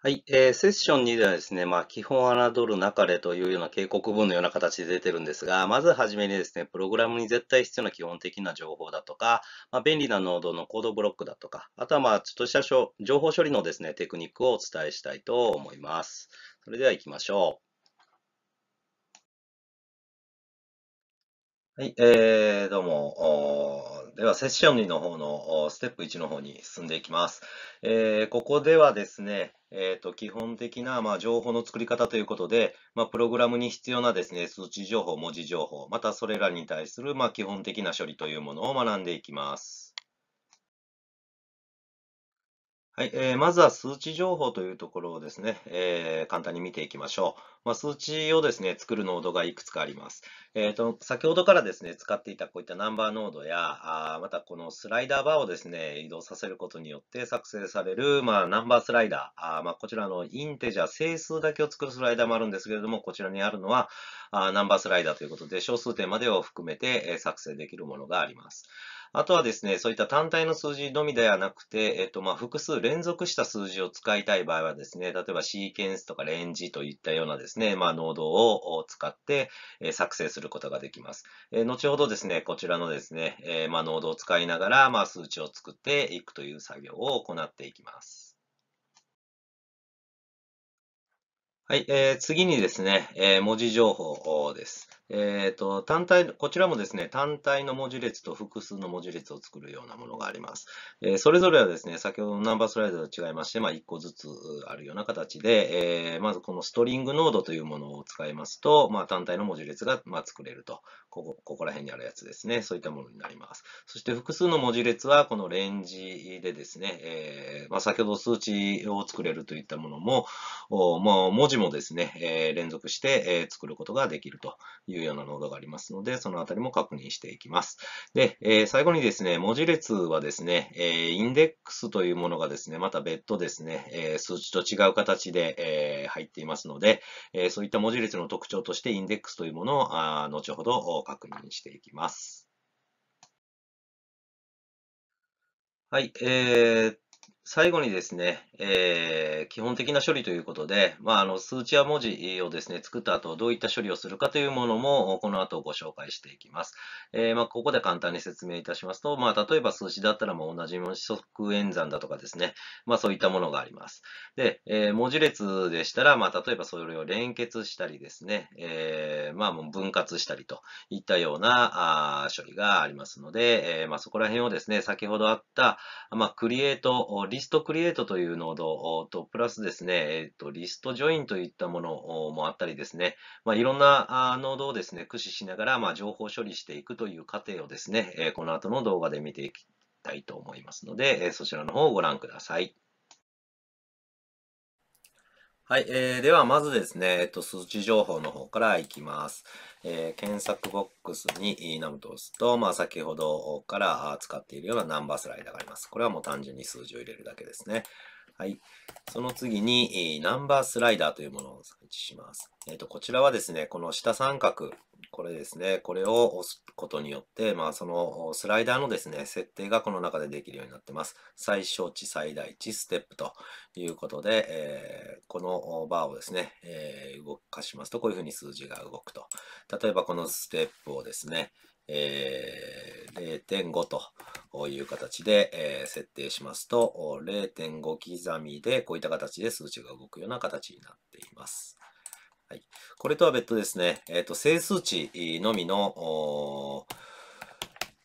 はい、えー、セッション2ではですね、まあ、基本侮るなかれというような警告文のような形で出てるんですが、まずはじめにですね、プログラムに絶対必要な基本的な情報だとか、まあ、便利なノードのコードブロックだとか、あとはまあ、ちょっとした情報処理のですね、テクニックをお伝えしたいと思います。それでは行きましょう。はい、えー、どうも、では、セッション2の方のステップ1の方に進んでいきます。えー、ここではですね、えっ、ー、と、基本的な、まあ、情報の作り方ということで、まあ、プログラムに必要なですね、数値情報、文字情報、またそれらに対する、まあ、基本的な処理というものを学んでいきます。はい、えー、まずは数値情報というところをですね、えー、簡単に見ていきましょう。まあ、数値をですね、作るノードがいくつかあります。えーと、先ほどからですね、使っていたこういったナンバーノードや、あまたこのスライダーバーをですね、移動させることによって作成される、まあ、ナンバースライダー、あまあ、こちらのインテジャー、整数だけを作るスライダーもあるんですけれども、こちらにあるのはあナンバースライダーということで、小数点までを含めて、え作成できるものがあります。あとはですね、そういった単体の数字のみではなくて、えっと、まあ、複数連続した数字を使いたい場合はですね、例えばシーケンスとかレンジといったようなですね、まあ、ノードを使って作成することができます。え後ほどですね、こちらのですね、えまあ、ノードを使いながら、まあ、数値を作っていくという作業を行っていきます。はい、えー、次にですね、えー、文字情報です。えっ、ー、と、単体、こちらもですね、単体の文字列と複数の文字列を作るようなものがあります。えー、それぞれはですね、先ほどのナンバースライドと違いまして、まあ、1個ずつあるような形で、えー、まずこのストリングノードというものを使いますと、まあ、単体の文字列が、まあ、作れるとここ、ここら辺にあるやつですね。そういったものになります。そして複数の文字列は、このレンジでですね、えー、まあ、先ほど数値を作れるといったものも、もう文字もですね、えー、連続して、え作ることができるというようなノードがありますので、そのあたりも確認していきます。で、えー、最後にですね、文字列はですね、えー、インデックスというものがですね、また別途ですね、えー、数値と違う形で、えー、入っていますので、えー、そういった文字列の特徴としてインデックスというものを、あ後ほど確認していきます。はい、えー、っ最後にですね、えー、基本的な処理ということで、まあ、あの数値や文字をですね、作った後、どういった処理をするかというものも、この後ご紹介していきます。えー、まあ、ここで簡単に説明いたしますと、まあ、例えば数値だったら、もう同じ字則演算だとかですね、まあ、そういったものがあります。で、えー、文字列でしたら、まあ、例えばそれを連結したりですね、えまあ、もう分割したりといったようなあ処理がありますので、えまあ、そこら辺をですね、先ほどあった、まあ、クリエイト、リリストクリエイトというノードと、プラスですね、えっ、と、リストジョインといったものもあったりですね、まあ、いろんなノードをですね、駆使しながら、まあ、情報処理していくという過程をですね、えこの後の動画で見ていきたいと思いますので、えそちらの方をご覧ください。はい、えー、ではまずですね、えっと、数値情報の方からいきます。えー、検索ボックスにナムと押すと、まあ、先ほどから使っているようなナンバースライダーがあります。これはもう単純に数字を入れるだけですね。はい。その次に、ナンバースライダーというものを設置します。えっ、ー、と、こちらはですね、この下三角、これですね、これを押すことによって、まあ、そのスライダーのですね、設定がこの中でできるようになってます。最小値、最大値、ステップということで、えー、このバーをですね、えー、動かしますと、こういうふうに数字が動くと。例えば、このステップをですね、え0.5という形で、え設定しますと、0.5刻みでこういった形で数値が動くような形になっています。はい、これとは別途ですね、えーと、整数値のみの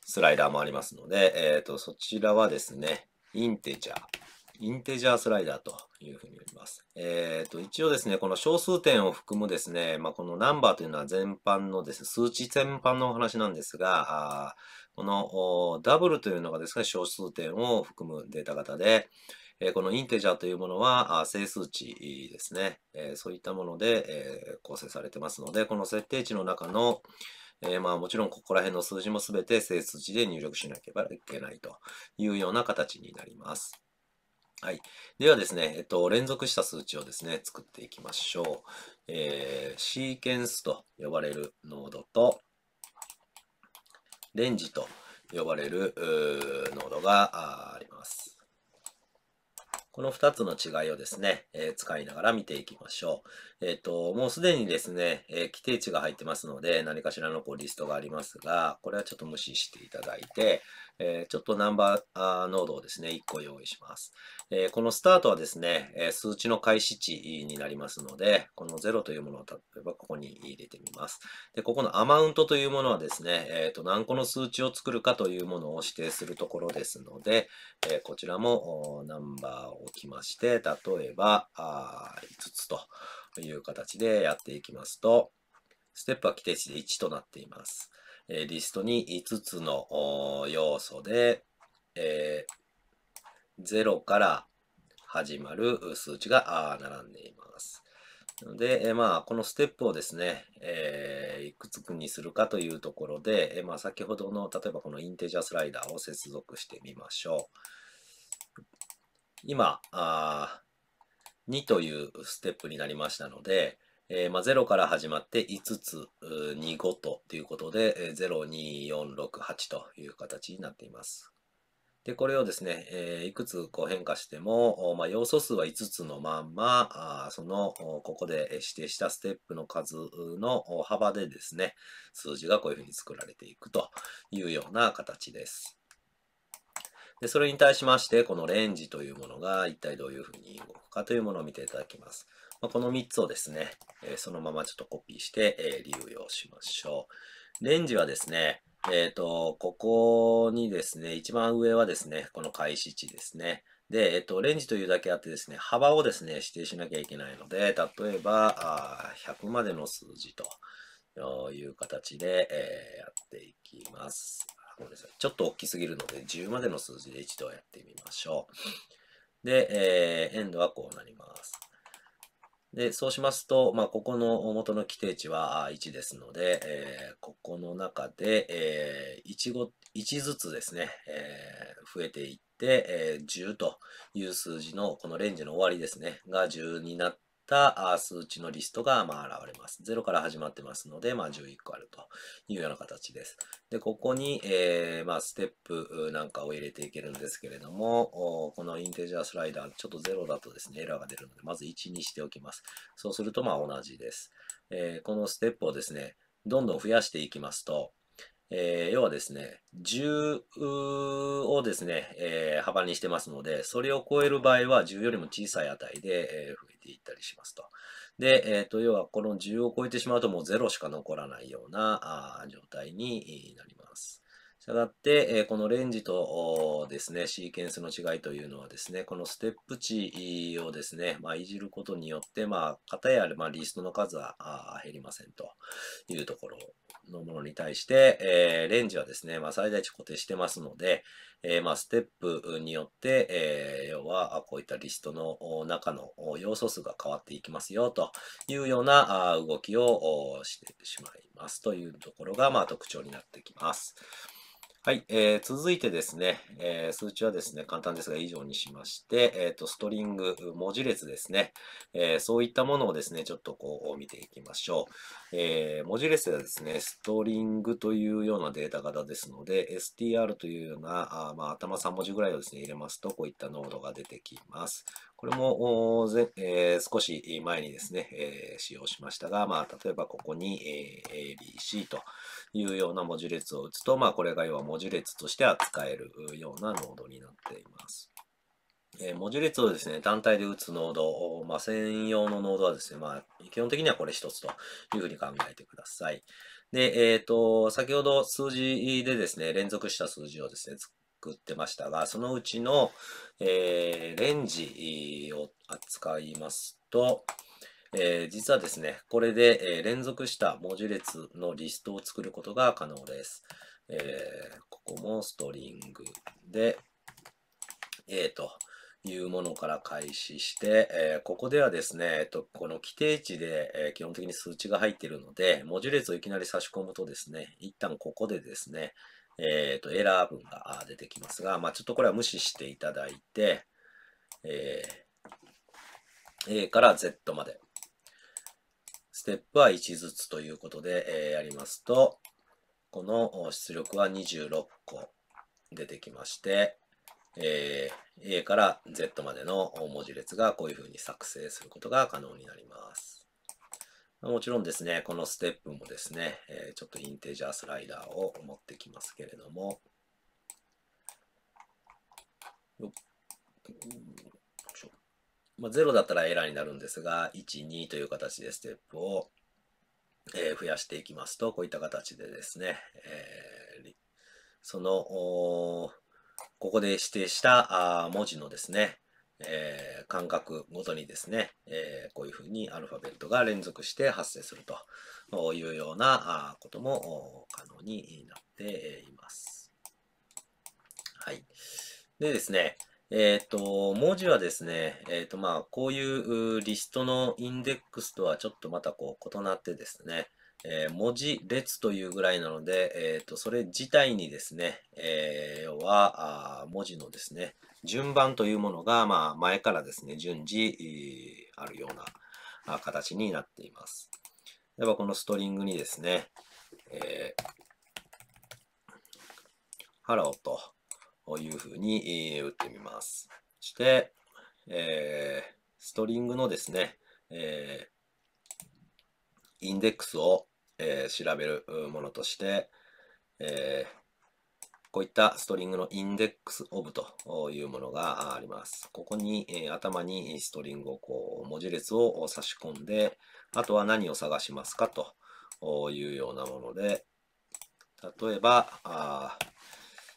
スライダーもありますので、えーと、とそちらはですね、インテジャー、インテジャースライダーというふうに言います。えっ、ー、と、一応ですね、この小数点を含むですね、まあ、このナンバーというのは全般のですね、数値全般のお話なんですが、このダブルというのがですね、小数点を含むデータ型で、えこのインテジャーというものは整数値ですね、えそういったもので、え構成されてますので、この設定値の中の、えまあもちろんここら辺の数字も全て整数値で入力しなければいけないというような形になります。はい。ではですね、えっと、連続した数値をですね、作っていきましょう。えー、シーケンスと呼ばれるノードと、レンジと呼ばれるノードがあります。この2つの違いをですね、えー、使いながら見ていきましょう。えっ、ー、と、もうすでにですね、えー、規定値が入ってますので、何かしらのこうリストがありますが、これはちょっと無視していただいて、えー、ちょっとナンバーノードをですね、1個用意します。えこのスタートはですね、え数値の開始値になりますので、この0というものを例えばここに入れてみます。で、ここのアマウントというものはですね、えっ、と、何個の数値を作るかというものを指定するところですので、えこちらもナンバーを置きまして、例えば、5つと。という形でやっていきますと、ステップは規定値で1となっています。えー、リストに5つの要素で、えー、0から始まる数値が並んでいます。なので、えまあ、このステップをですね、えー、いくつにするかというところで、えまあ、先ほどの、例えばこのインテジャースライダーを接続してみましょう。今、あ2というステップになりましたので、えー、まあ0から始まって5つ25ということで、02468という形になっています。で、これをですね、えー、いくつこう変化しても、まあ、要素数は5つのまんま、あその、ここで指定したステップの数の幅でですね、数字がこういうふうに作られていくというような形です。で、それに対しまして、このレンジというものが一体どういうふうに動くかというものを見ていただきます。まあ、この3つをですね、えー、そのままちょっとコピーして、えー、流用しましょう。レンジはですね、えっ、ー、と、ここにですね、一番上はですね、この開始値ですね。で、えっ、ー、と、レンジというだけあってですね、幅をですね、指定しなきゃいけないので、例えば、あ100までの数字という形で、えー、やっていきます。ごめんなさい。ちょっと大きすぎるので、10までの数字で一度やってみましょう。で、えー、エンドはこうなります。で、そうしますと、まあ、ここの元の規定値は1ですので、えー、ここの中で、えー、1, ご1ずつですね、えー、増えていって、えー、10という数字の、このレンジの終わりですね、が10になっった数値のリストがまあ現れます。0から始まってますので、まあ、11個あるというような形です。で、ここに、えー、まあ、ステップなんかを入れていけるんですけれども、このインテージャースライダー、ちょっと0だとですね、エラーが出るので、まず1にしておきます。そうすると、まあ、同じです、えー、このステップをですね、どんどん増やしていきますと、えー、要はですね、10をですね、えー、幅にしてますので、それを超える場合は10よりも小さい値で、えー、ていったりしますと。で、えっ、ー、と、要はこの10を超えてしまうともう0しか残らないようなあ状態になります。したがって、えこのレンジとですね、シーケンスの違いというのはですね、このステップ値をですね、まあ、いじることによって、まあ、型や、まあ、リストの数は減りませんというところのものに対して、えー、レンジはですね、まあ、最大値固定してますので、えー、まあ、ステップによって、えー、要はこういったリストの中の要素数が変わっていきますよというような動きをしてしまいますというところが、まあ、特徴になってきます。はい、えー、続いてですね、えー、数値はですね、簡単ですが以上にしまして、えっ、ー、と、ストリング、文字列ですね、えー、そういったものをですね、ちょっとこう見ていきましょう。えー、文字列ではですね、ストリングというようなデータ型ですので、str というような、あまあ、頭3文字ぐらいをですね、入れますと、こういった濃度が出てきます。これもえー、少し前にですね、えー、使用しましたが、まあ、例えばここに、えー、ABC というような文字列を打つと、まあ、これが要は文字列として扱えるようなノードになっています。えー、文字列をですね、単体で打つノード、まあ、専用のノードはですね、まあ、基本的にはこれ一つというふうに考えてください。で、えっ、ー、と、先ほど数字でですね、連続した数字をですね、く売ってましたが、そのうちの、えー、レンジを扱いますと、えー、実はですね、これで、えー、連続した文字列のリストを作ることが可能です。えー、ここもストリングで、A というものから開始して、えー、ここではですね、えっと、この規定値で、えー、基本的に数値が入っているので、文字列をいきなり差し込むとですね、一旦ここでですね、えっ、ー、と、エラー文が出てきますが、まあ、ちょっとこれは無視していただいて、えー、A から Z まで。ステップは1ずつということで、えー、やりますと、この出力は26個出てきまして、えー、A から Z までの文字列がこういうふうに作成することが可能になります。もちろんですね、このステップもですね、えちょっとインテージャースライダーを持ってきますけれども、まあ、0だったらエラーになるんですが、1、2という形でステップを、え増やしていきますと、こういった形でですね、その、ここで指定した文字のですね、えー、間隔ごとにですね、えー、こういうふうにアルファベットが連続して発生するというようなことも可能になっています。はい。でですね、えっ、ー、と、文字はですね、えっ、ー、と、まあ、こういうリストのインデックスとはちょっとまたこう異なってですね、えー、文字列というぐらいなので、えっ、と、それ自体にですね、え要は、文字のですね、順番というものが、まあ、前からですね、順次、あるような形になっています。では、このストリングにですね、えー、ハローというふうに、打ってみます。そして、えー、ストリングのですね、えー、インデックスを、えー、調べるものとして、えー、こういったストリングのインデックスオブというものがあります。ここに、え頭にストリングをこう文字列を差し込んで、あとは何を探しますかというようなもので、例えば、あ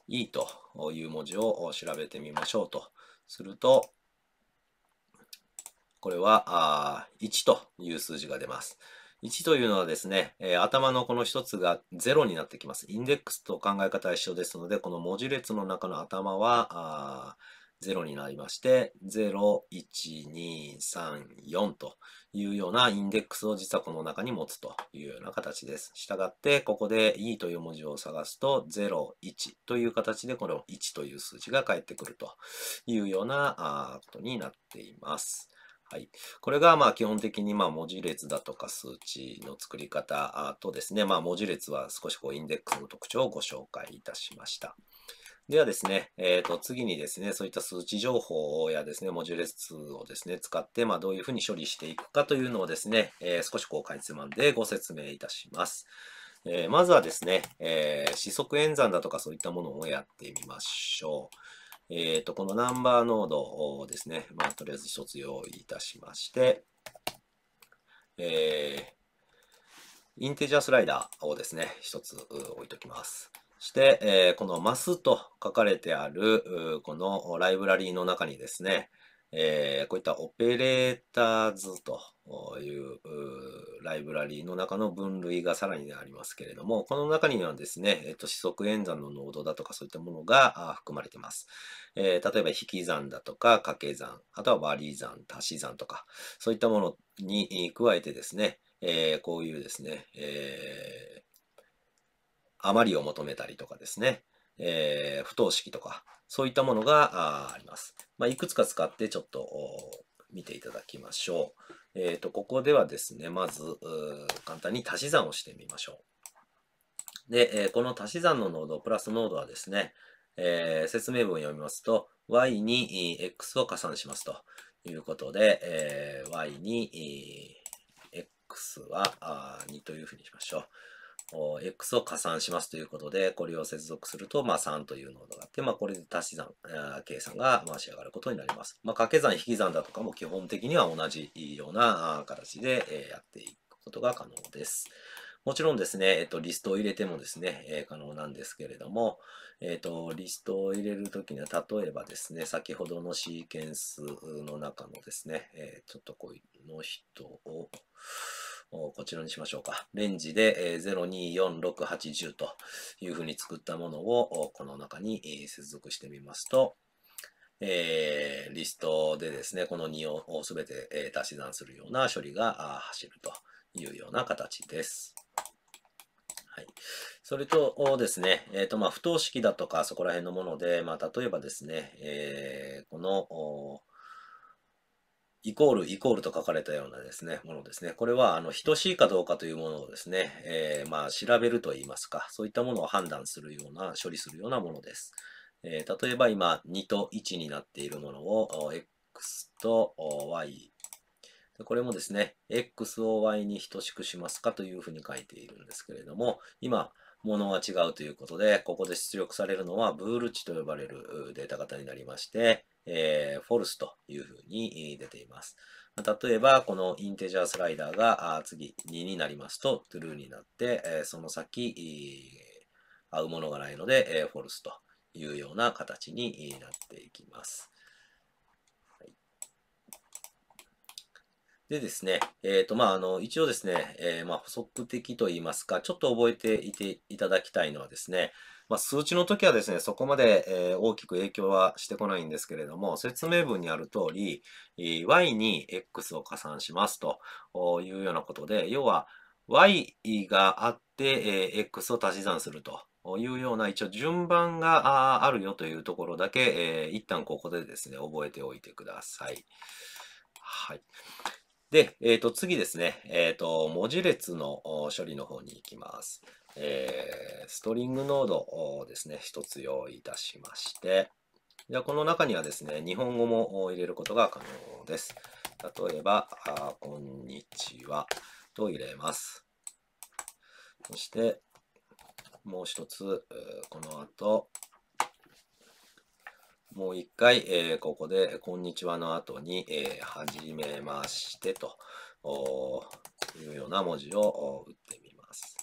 いという文字を調べてみましょうとすると、これはあ1という数字が出ます。1というのはですね、えー、頭のこの1つが0になってきます。インデックスと考え方は一緒ですので、この文字列の中の頭は、0になりまして、0、1、2、3、4というようなインデックスを実はこの中に持つというような形です。したがって、ここで E という文字を探すと、0、1という形で、この1という数字が返ってくるというようなことになっています。はい。これが、まあ、基本的に、まあ、文字列だとか数値の作り方とですね、まあ、文字列は少しこう、インデックスの特徴をご紹介いたしました。ではですね、えー、と、次にですね、そういった数値情報やですね、文字列をですね、使って、まあ、どういうふうに処理していくかというのをですね、えー、少しこう、かいつまんでご説明いたします。えー、まずはですね、えー、四則演算だとかそういったものをやってみましょう。えっ、ー、と、このナンバーノードをですね、まあ、とりあえず一つ用意いたしまして、えー、インテジャースライダーをですね、一つ置いときます。して、えー、このマスと書かれてある、このライブラリーの中にですね、えー、こういったオペレーターズというライブラリーの中の分類がさらにありますけれども、この中にはですね、えっと、四則演算の濃度だとかそういったものが含まれています。えー、例えば引き算だとか掛け算、あとは割り算、足し算とか、そういったものに加えてですね、えー、こういうですね、えー、余りを求めたりとかですね、えー、不等式とか、そういったものがあります。まあ、いくつか使ってちょっと見ていただきましょう。えっ、ー、と、ここではですね、まず、簡単に足し算をしてみましょう。で、えー、この足し算の濃度、プラス濃度はですね、えー、説明文を読みますと、y に x を加算しますということで、えー、y に x は2というふうにしましょう。x を加算しますということで、これを接続すると、まあ、3というノードがあって、まあ、これで足し算、計算が、まあ、仕上がることになります。まあ、掛け算、引き算だとかも基本的には同じような形でやっていくことが可能です。もちろんですね、えっと、リストを入れてもですね、え可能なんですけれども、えっと、リストを入れるときには、例えばですね、先ほどのシーケンスの中のですね、えちょっとこういうの人を、こちらにしましょうか。レンジで0 2 4 6 8 0というふうに作ったものをこの中に接続してみますと、えー、リストでですね、この2を全て足し算するような処理が走るというような形です。はい。それとですね、えっ、ー、と、まあ、不等式だとか、そこら辺のもので、まあ、例えばですね、えー、この、イコール、イコールと書かれたようなですね、ものですね。これは、あの、等しいかどうかというものをですね、えー、まあ、調べるといいますか、そういったものを判断するような、処理するようなものです。えー、例えば今、2と1になっているものを、x と y、これもですね、x を y に等しくしますかというふうに書いているんですけれども、今、ものが違うということで、ここで出力されるのはブール値と呼ばれるデータ型になりまして、えー、フォルスというふうに出ています。例えば、このインテジャースライダーが次2になりますと、トゥルーになって、えその先、合うものがないので、えフォルスというような形になっていきます。でですね、えっ、ー、と、まあ、あの、一応ですね、えー、まあ、補足的と言いますか、ちょっと覚えていていただきたいのはですね、まあ、数値の時はですね、そこまで、えー、大きく影響はしてこないんですけれども、説明文にある通り、y に x を加算しますというようなことで、要は y があって、え x を足し算するとというような一応順番があるよというところだけ、えー、一旦ここでですね、覚えておいてください。はい。で、えっ、ー、と、次ですね。えっ、ー、と、文字列の処理の方に行きます。えー、ストリングノードをですね、一つ用意いたしまして、じゃこの中にはですね、日本語も入れることが可能です。例えば、あこんにちはと入れます。そして、もう一つ、この後、もう一回、えー、ここで、こんにちはの後に、えー、はじめましてというような文字を打ってみます。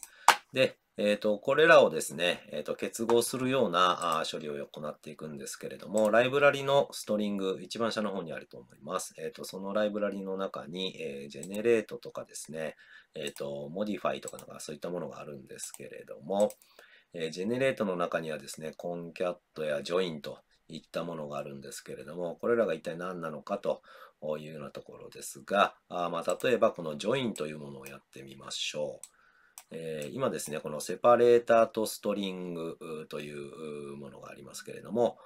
で、えっ、ー、と、これらをですね、えっ、ー、と、結合するようなあ処理を行っていくんですけれども、ライブラリのストリング、一番下の方にあると思います。えっ、ー、と、そのライブラリの中に、えー、ジェネレートとかですね、えっ、と、モディファイとかなんかそういったものがあるんですけれども、えジェネレートの中にはですね、コンキャットやジョインといったものがあるんですけれども、これらが一体何なのかというようなところですが、あまあ、例えばこの join というものをやってみましょう。え今ですね、このセパレーターとストリングというものがありますけれども、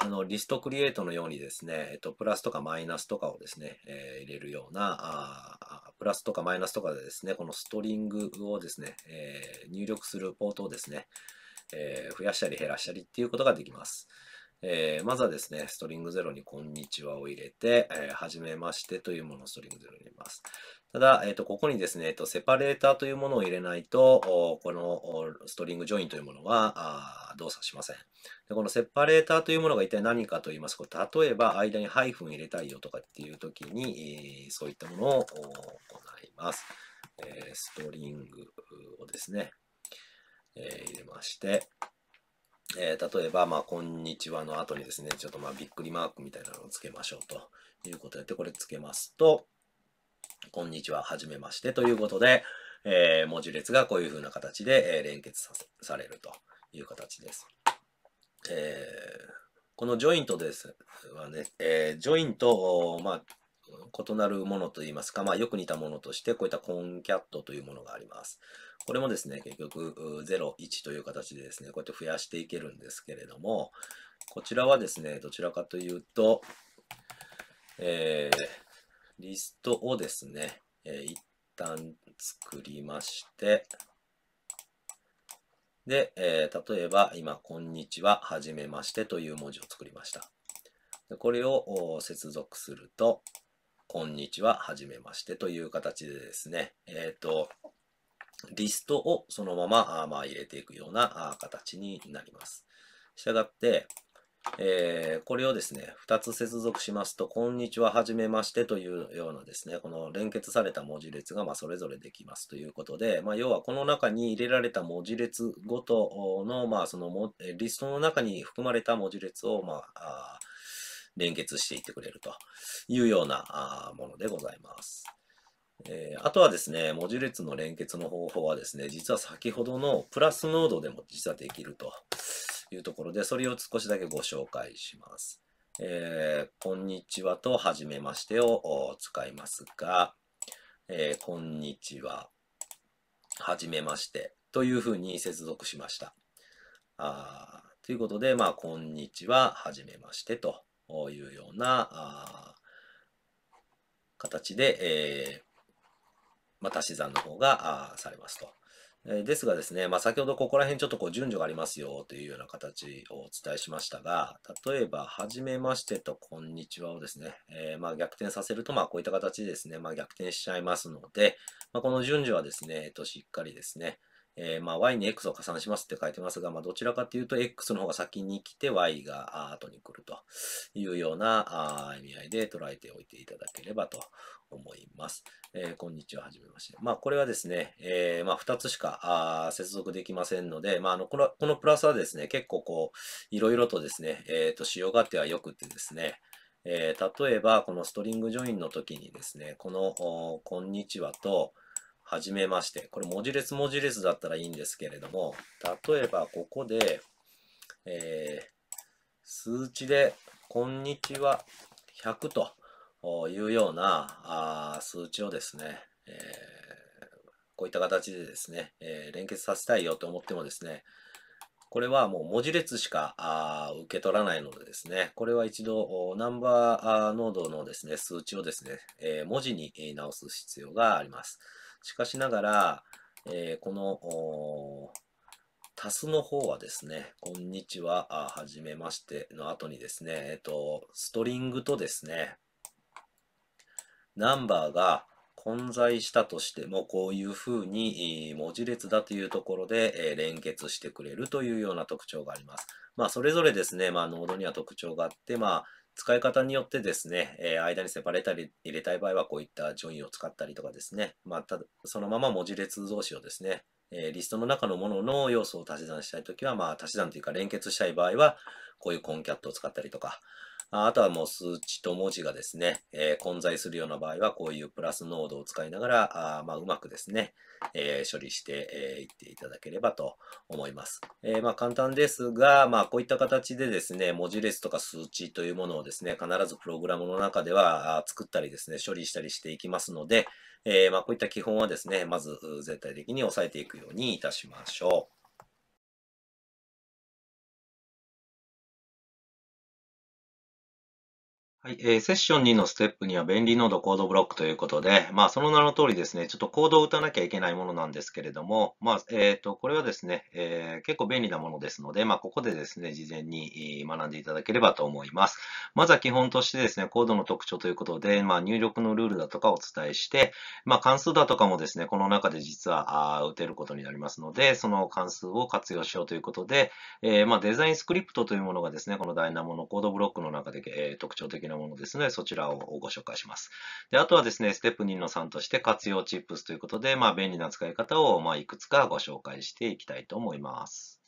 あのリストクリエイトのようにですね、えっと、プラスとかマイナスとかをですね、え入れるようなあ、プラスとかマイナスとかでですね、このストリングをですね、え入力するポートをですね、え増やしたり減らしたりっていうことができます。えー、まずはですね、ストリング0にこんにちはを入れて、えー、はじめましてというものをストリング0に入れます。ただ、えっ、ー、と、ここにですね、えっ、と、セパレーターというものを入れないと、このストリングジョインというものは動作しませんで。このセパレーターというものが一体何かと言いますと、例えば間にハイフン入れたいよとかっていう時に、えー、そういったものを行います。えー、ストリングをですね、え入れまして、えー、例えば、まあ、こんにちはの後にですね、ちょっとまあ、びっくりマークみたいなのをつけましょうということで、これつけますと、こんにちは、はじめましてということで、えー、文字列がこういう風な形で、え連結されるという形です。えー、このジョイントですはね、えー、ジョイントまあ、異なるものといいますか、まあ、よく似たものとして、こういったコンキャットというものがあります。これもですね、結局、0、1という形でですね、こうやって増やしていけるんですけれども、こちらはですね、どちらかというと、えー、リストをですね、えー、一旦作りまして、で、えー、例えば今、こんにちは、はじめましてという文字を作りました。これを接続すると、こんにちは、はじめましてという形でですね、えっ、ー、と、リストをそのままあまあ入れていくような形になります。したがって、えー、これをですね、2つ接続しますと、こんにちは、はじめましてというようなですね、この連結された文字列がまそれぞれできますということで、まあ、要はこの中に入れられた文字列ごとの、まあ、そのリストの中に含まれた文字列を、まあ、連結していってくれるというようなものでございます。えー、あとはですね、文字列の連結の方法はですね、実は先ほどのプラスノードでも実はできるというところで、それを少しだけご紹介します。えー、こんにちはとはじめましてを使いますが、えー、こんにちは、はじめましてというふうに接続しました。あということで、まあ、こんにちは、はじめましてとというような形で、えまあ、足し算の方がされますと。ですがですね、まあ、先ほどここら辺ちょっとこう順序がありますよというような形をお伝えしましたが、例えば、はじめましてとこんにちはをですね、えー、まあ逆転させると、まこういった形でですね、まあ逆転しちゃいますので、まあ、この順序はですね、えっと、しっかりですね、えー、まあ、y に x を加算しますって書いてますが、まあ、どちらかというと x の方が先に来て y が後に来るというような意味合いで捉えておいていただければと思います。えー、こんにちは、はじめまして。まあ、これはですね、えー、まあ、2つしか接続できませんので、まあ、あのこの、このプラスはですね、結構こう、いろいろとですね、えっ、と、使用勝手は良くてですね、え例えば、このストリングジョインの時にですね、この、こんにちはと、はじめまして。これ文字列文字列だったらいいんですけれども、例えばここで、えー、数値で、こんにちは100というようなあ数値をですね、えー、こういった形でですね、えー、連結させたいよと思ってもですね、これはもう文字列しかあ受け取らないのでですね、これは一度ナンバーノードのですね、数値をですね、えー、文字に直す必要があります。しかしながら、えー、この、タスの方はですね、こんにちは、はじめましての後にですね、えっ、ー、と、ストリングとですね、ナンバーが混在したとしても、こういうふうに文字列だというところで連結してくれるというような特徴があります。まあ、それぞれですね、まあ、ノードには特徴があって、まあ、使い方によってですね、えー、間にセパレータ入れたい場合は、こういったジョインを使ったりとかですね、まあ、たそのまま文字列同士をですね、えー、リストの中のものの要素を足し算したいときは、まあ、足し算というか連結したい場合は、こういうコンキャットを使ったりとか、あとはもう数値と文字がですね、えー、混在するような場合は、こういうプラス濃度を使いながら、あまあ、うまくですね、えー、処理してい、えー、っていただければと思います。えー、まあ、簡単ですが、まあ、こういった形でですね、文字列とか数値というものをですね、必ずプログラムの中では作ったりですね、処理したりしていきますので、えまあ、こういった基本はですね、まず全体的に押さえていくようにいたしましょう。はい、えー、セッション2のステップには便利ノードコードブロックということで、まあ、その名の通りですね、ちょっとコードを打たなきゃいけないものなんですけれども、まあ、えっ、ー、と、これはですね、えー、結構便利なものですので、まあ、ここでですね、事前に学んでいただければと思います。まずは基本としてですね、コードの特徴ということで、まあ、入力のルールだとかお伝えして、まあ、関数だとかもですね、この中で実はあ打てることになりますので、その関数を活用しようということで、えー、まあ、デザインスクリプトというものがですね、このダイナモのコードブロックの中で、えー、特徴的ななものですので、そちらをご紹介します。で、あとはですね、ステップ2の3として活用チップスということで、まあ、便利な使い方を、まあ、いくつかご紹介していきたいと思います。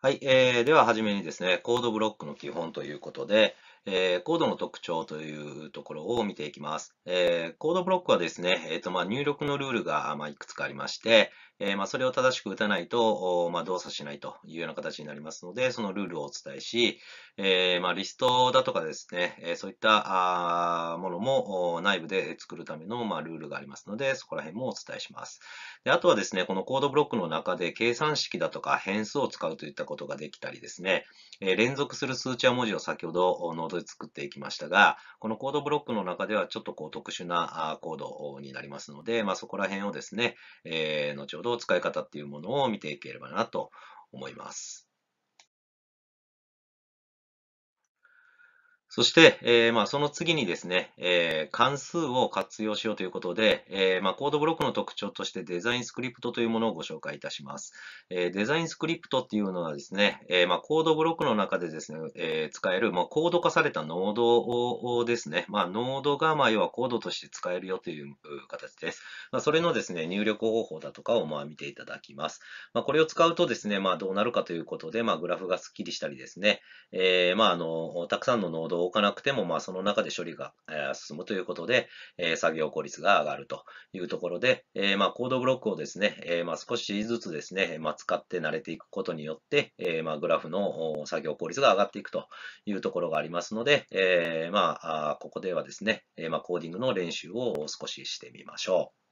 はい、えー、では、はじめにですね、コードブロックの基本ということで、えー、コードの特徴というところを見ていきます。えー、コードブロックはですね、えーとまあ、入力のルールが、まあ、いくつかありまして、えー、まあ、それを正しく打たないと、まあ、動作しないというような形になりますので、そのルールをお伝えし、えー、まあ、リストだとかですね、えそういったものも内部で作るための、まルールがありますので、そこら辺もお伝えします。であとはですね、このコードブロックの中で計算式だとか変数を使うといったことができたりですね、え連続する数値や文字を先ほどノードで作っていきましたが、このコードブロックの中ではちょっとこう特殊なコードになりますので、まそこら辺をですね、えー、後ほど使い方っていうものを見ていければなと思います。そして、えー、まあ、その次にですね、えー、関数を活用しようということで、えー、まあ、コードブロックの特徴としてデザインスクリプトというものをご紹介いたします。えデザインスクリプトっていうのはですね、えまあ、コードブロックの中でですね、え使える、まあ、コード化されたノードをですね、まあ、ノードが、まあ、要はコードとして使えるよという形です。まあ、それのですね、入力方法だとかを、まあ、見ていただきます。まあ、これを使うとですね、まあ、どうなるかということで、まあ、グラフがスッキリしたりですね、えまあ、あの、たくさんのノードを置かなくても、まあ、その中で処理が、え進むということで、え作業効率が上がるというところで、えまあ、コードブロックをですね、えまあ、少しずつですね、まあ、使って慣れていくことによって、えまあ、グラフの作業効率が上がっていくというところがありますので、えまあ、ここではですね、えまコーディングの練習を少ししてみましょう。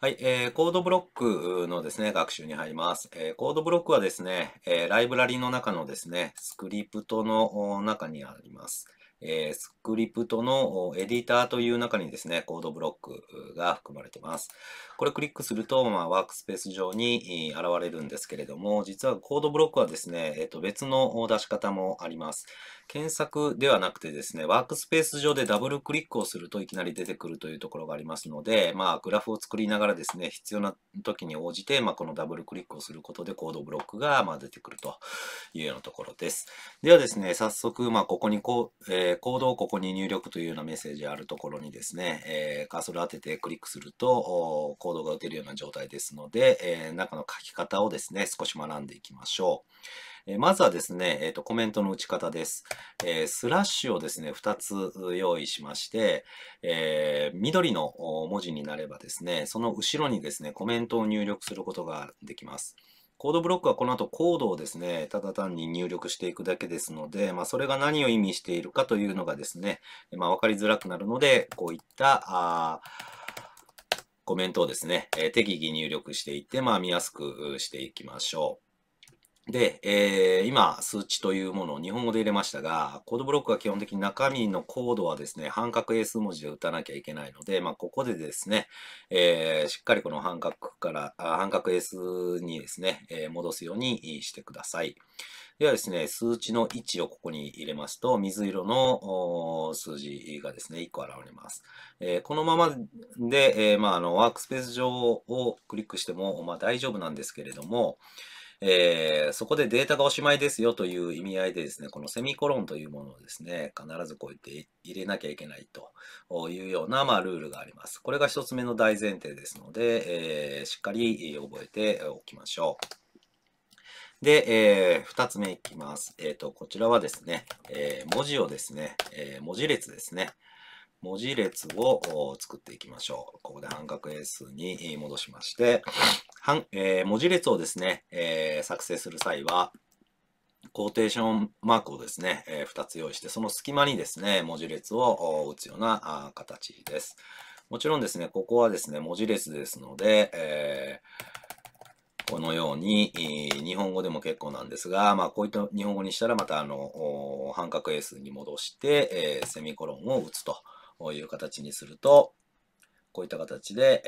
はい、えー、コードブロックのですね、学習に入ります。えー、コードブロックはですね、えー、ライブラリの中のですね、スクリプトの中にあります。えー、スクリプトのエディターという中にですね、コードブロックが含まれています。これクリックすると、まあ、ワークスペース上に現れるんですけれども、実はコードブロックはですね、えっ、ー、と別の出し方もあります。検索ではなくてですね、ワークスペース上でダブルクリックをするといきなり出てくるというところがありますので、まあ、グラフを作りながらですね、必要な時に応じて、まあ、このダブルクリックをすることでコードブロックが、まあ、出てくるというようなところです。ではですね、早速、まあ、ここにこう、えー、コードをここに入力というようなメッセージがあるところにですね、えー、カーソル当ててクリックすると、コードが打てるような状態ですので、えー、中の書き方をですね、少し学んでいきましょう。えー、まずはですね、えー、と、コメントの打ち方です。えー、スラッシュをですね、2つ用意しまして、え緑の文字になればですね、その後ろにですね、コメントを入力することができます。コードブロックはこの後コードをですね、ただ単に入力していくだけですので、まあ、それが何を意味しているかというのがですね、まあ、わかりづらくなるので、こういった、あコメントをですね、えー、適宜入力していって、まあ、見やすくしていきましょう。で、えー、今、数値というものを日本語で入れましたが、コードブロックは基本的に中身のコードはですね、半角英数文字で打たなきゃいけないので、まあ、ここでですね、えー、しっかりこの半角から、半角英数にですね、えー、戻すようにしてください。ではですね、数値の位置をここに入れますと、水色の数字がですね、1個現れます。えー、このままで、えー、まあ、あの、ワークスペース上をクリックしても、まあ、大丈夫なんですけれども、えー、そこでデータがおしまいですよという意味合いでですね、このセミコロンというものをですね、必ずこうやって入れなきゃいけないというような、まあ、ルールがあります。これが一つ目の大前提ですので、えー、しっかり覚えておきましょう。で、えー、2つ目いきます。えっ、ー、と、こちらはですね、えー、文字をですね、えー、文字列ですね、文字列を作っていきましょう。ここで半角英数に戻しまして、えー、文字列をですね、えー、作成する際は、コーテーションマークをですね、えー、2つ用意して、その隙間にですね、文字列を打つような形です。もちろんですね、ここはですね、文字列ですので、えー、このように、日本語でも結構なんですが、まあ、こういった日本語にしたら、また、あの、半角英数に戻して、えー、セミコロンを打つと。ういう形にすると、こういった形で、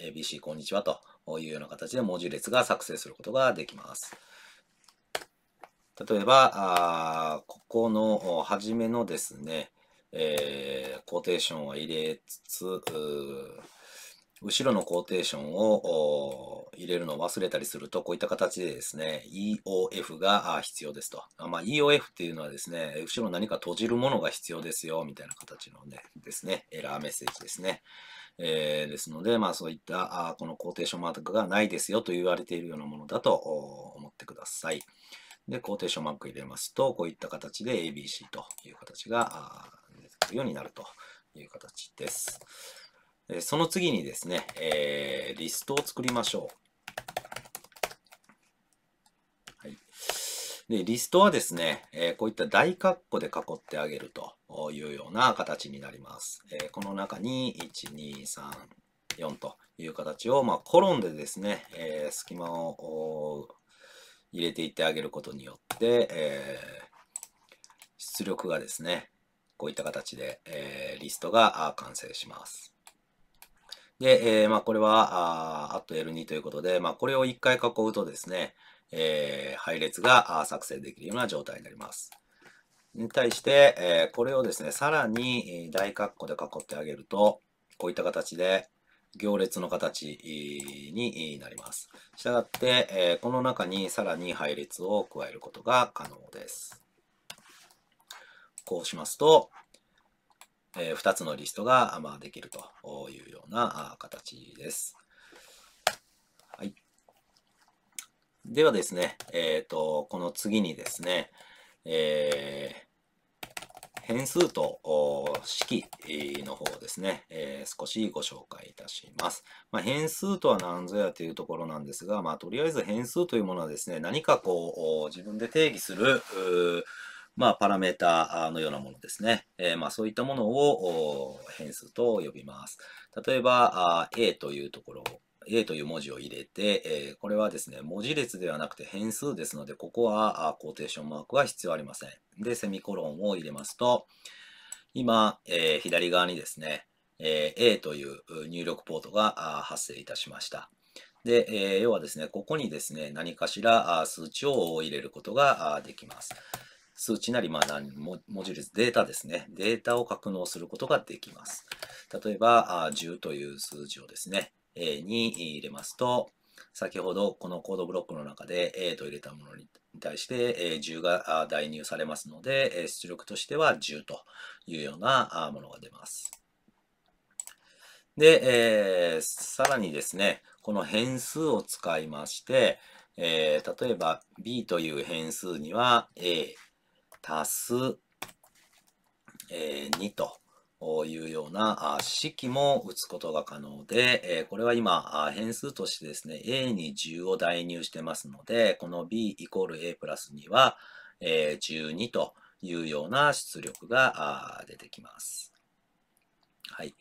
えー、ABC こんにちはというような形で文字列が作成することができます。例えば、あここの初めのですね、えー、コーテーションは入れつつ、後ろのコーテーションを入れるのを忘れたりすると、こういった形でですね、EOF が必要ですと。まあ、EOF っていうのはですね、後ろ何か閉じるものが必要ですよ、みたいな形のね、ですね、エラーメッセージですね。えー、ですので、まあそういったあこのコーテーションマークがないですよと言われているようなものだと思ってください。で、コーテーションマーク入れますと、こういった形で ABC という形が出てくるようになるという形です。その次にですね、えー、リストを作りましょう。はい、でリストはですね、えー、こういった大括弧で囲ってあげるというような形になります。えー、この中に1、2、3、4という形を、まあ、コロンでですね、えー、隙間を入れていってあげることによって、え出力がですね、こういった形で、えリストが完成します。で、えー、まあ、これは、あと t L2 ということで、まあ、これを1回囲うとですね、えー、配列が作成できるような状態になります。に対して、えー、これをですね、さらに大括弧で囲ってあげると、こういった形で行列の形になります。したがって、えー、この中にさらに配列を加えることが可能です。こうしますと、え2つのリストが、まできるというような形です。はい。ではですね、えっ、ー、と、この次にですね、えー、変数と式の方ですね、えー、少しご紹介いたします。まあ、変数とは何ぞやというところなんですが、まあ、とりあえず変数というものはですね、何かこう、自分で定義する、まあ、パラメータのようなものですね。えー、まあ、そういったものを変数と呼びます。例えば、A というところ A という文字を入れて、えー、これはですね、文字列ではなくて変数ですので、ここはコーテーションマークは必要ありません。で、セミコロンを入れますと、今、えー、左側にですね、えー、A という入力ポートが発生いたしました。で、え要はですね、ここにですね、何かしら数値を入れることができます。数値なり、まあ何、文字列、データですね。データを格納することができます。例えば、10という数字をですね、A に入れますと、先ほどこのコードブロックの中で A と入れたものに対して10が代入されますので、出力としては10というようなものが出ます。で、えー、さらにですね、この変数を使いまして、えー、例えば B という変数には A、足す、えー、2と。いうような式も打つことが可能で、えー、これは今変数としてですね、A に10を代入してますので、この B イコール A プラス2は、えー、12というような出力が出てきます。はい。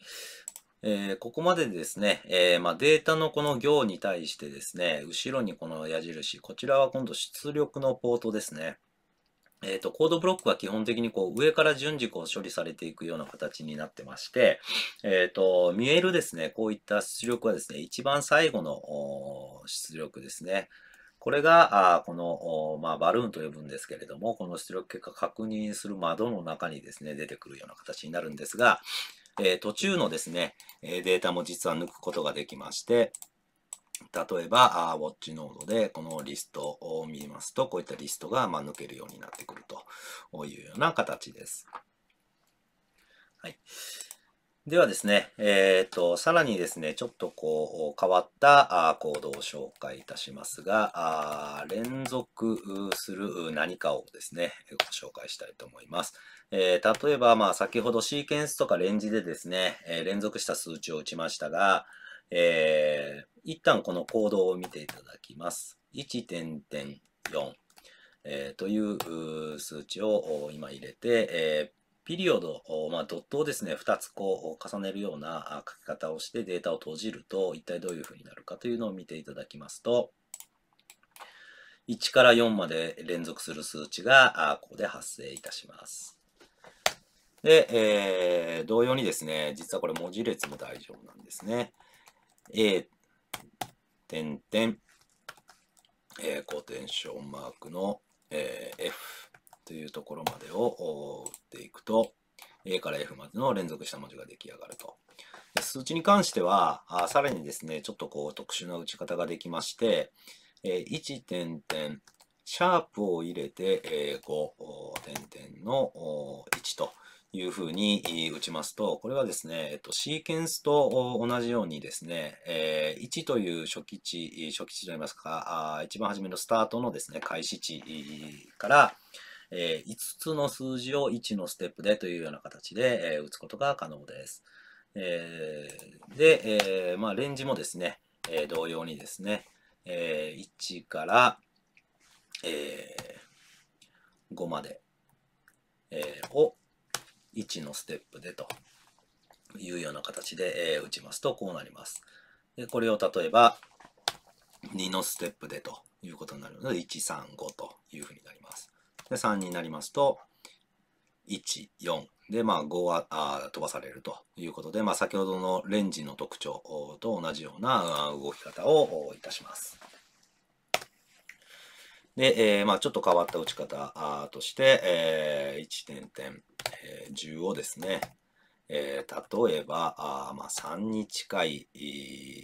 えー、ここまでですね、えー、まあ、データのこの行に対してですね、後ろにこの矢印、こちらは今度出力のポートですね。えっ、ー、と、コードブロックは基本的にこう上から順次こう処理されていくような形になってまして、えっ、ー、と、見えるですね、こういった出力はですね、一番最後の出力ですね。これが、あこの、まあ、バルーンと呼ぶんですけれども、この出力結果確認する窓の中にですね、出てくるような形になるんですが、えー、途中のですね、データも実は抜くことができまして、例えば、あウォッチノードでこのリストを見ますと、こういったリストがま抜けるようになってくるというような形です。はい。ではですね、えっ、ー、と、さらにですね、ちょっとこう、変わったコードを紹介いたしますが、あ連続する何かをですね、ご紹介したいと思います。えー、例えば、まあ、先ほどシーケンスとかレンジでですね、え連続した数値を打ちましたが、えー、一旦この行動を見ていただきます。1.4、えー、という数値を今入れて、えー、ピリオド、まあ、ドットをですね、2つこう重ねるような書き方をしてデータを閉じると、一体どういうふうになるかというのを見ていただきますと、1から4まで連続する数値が、ここで発生いたします。で、えー、同様にですね、実はこれ文字列も大丈夫なんですね。A、点点、えー、コテンションマークの、えー、F というところまでを打っていくと、A から F までの連続した文字が出来上がると。数値に関しては、あさらにですね、ちょっとこう特殊な打ち方ができまして、えー、1点点、シャープを入れて、えー、5点点の1というふうに打ちますと、これはですね、えっと、シーケンスと同じようにですね、えー、1という初期値、初期値といいますか、あ一番初めのスタートのですね、開始値から、えー、5つの数字を1のステップでというような形で、えー、打つことが可能です。えー、で、えまあ、レンジもですね、え同様にですね、え1から、え5まで、えを1のステップでというような形で、え打ちますとこうなります。でこれを例えば2のステップでということになるので135というふうになります。で3になりますと14でまあ5はあ飛ばされるということで、まあ、先ほどのレンジの特徴と同じような動き方をいたします。で、えー、まあちょっと変わった打ち方として、えー、1点点、えー、10をですね、えー、例えば、あまあ、3に近い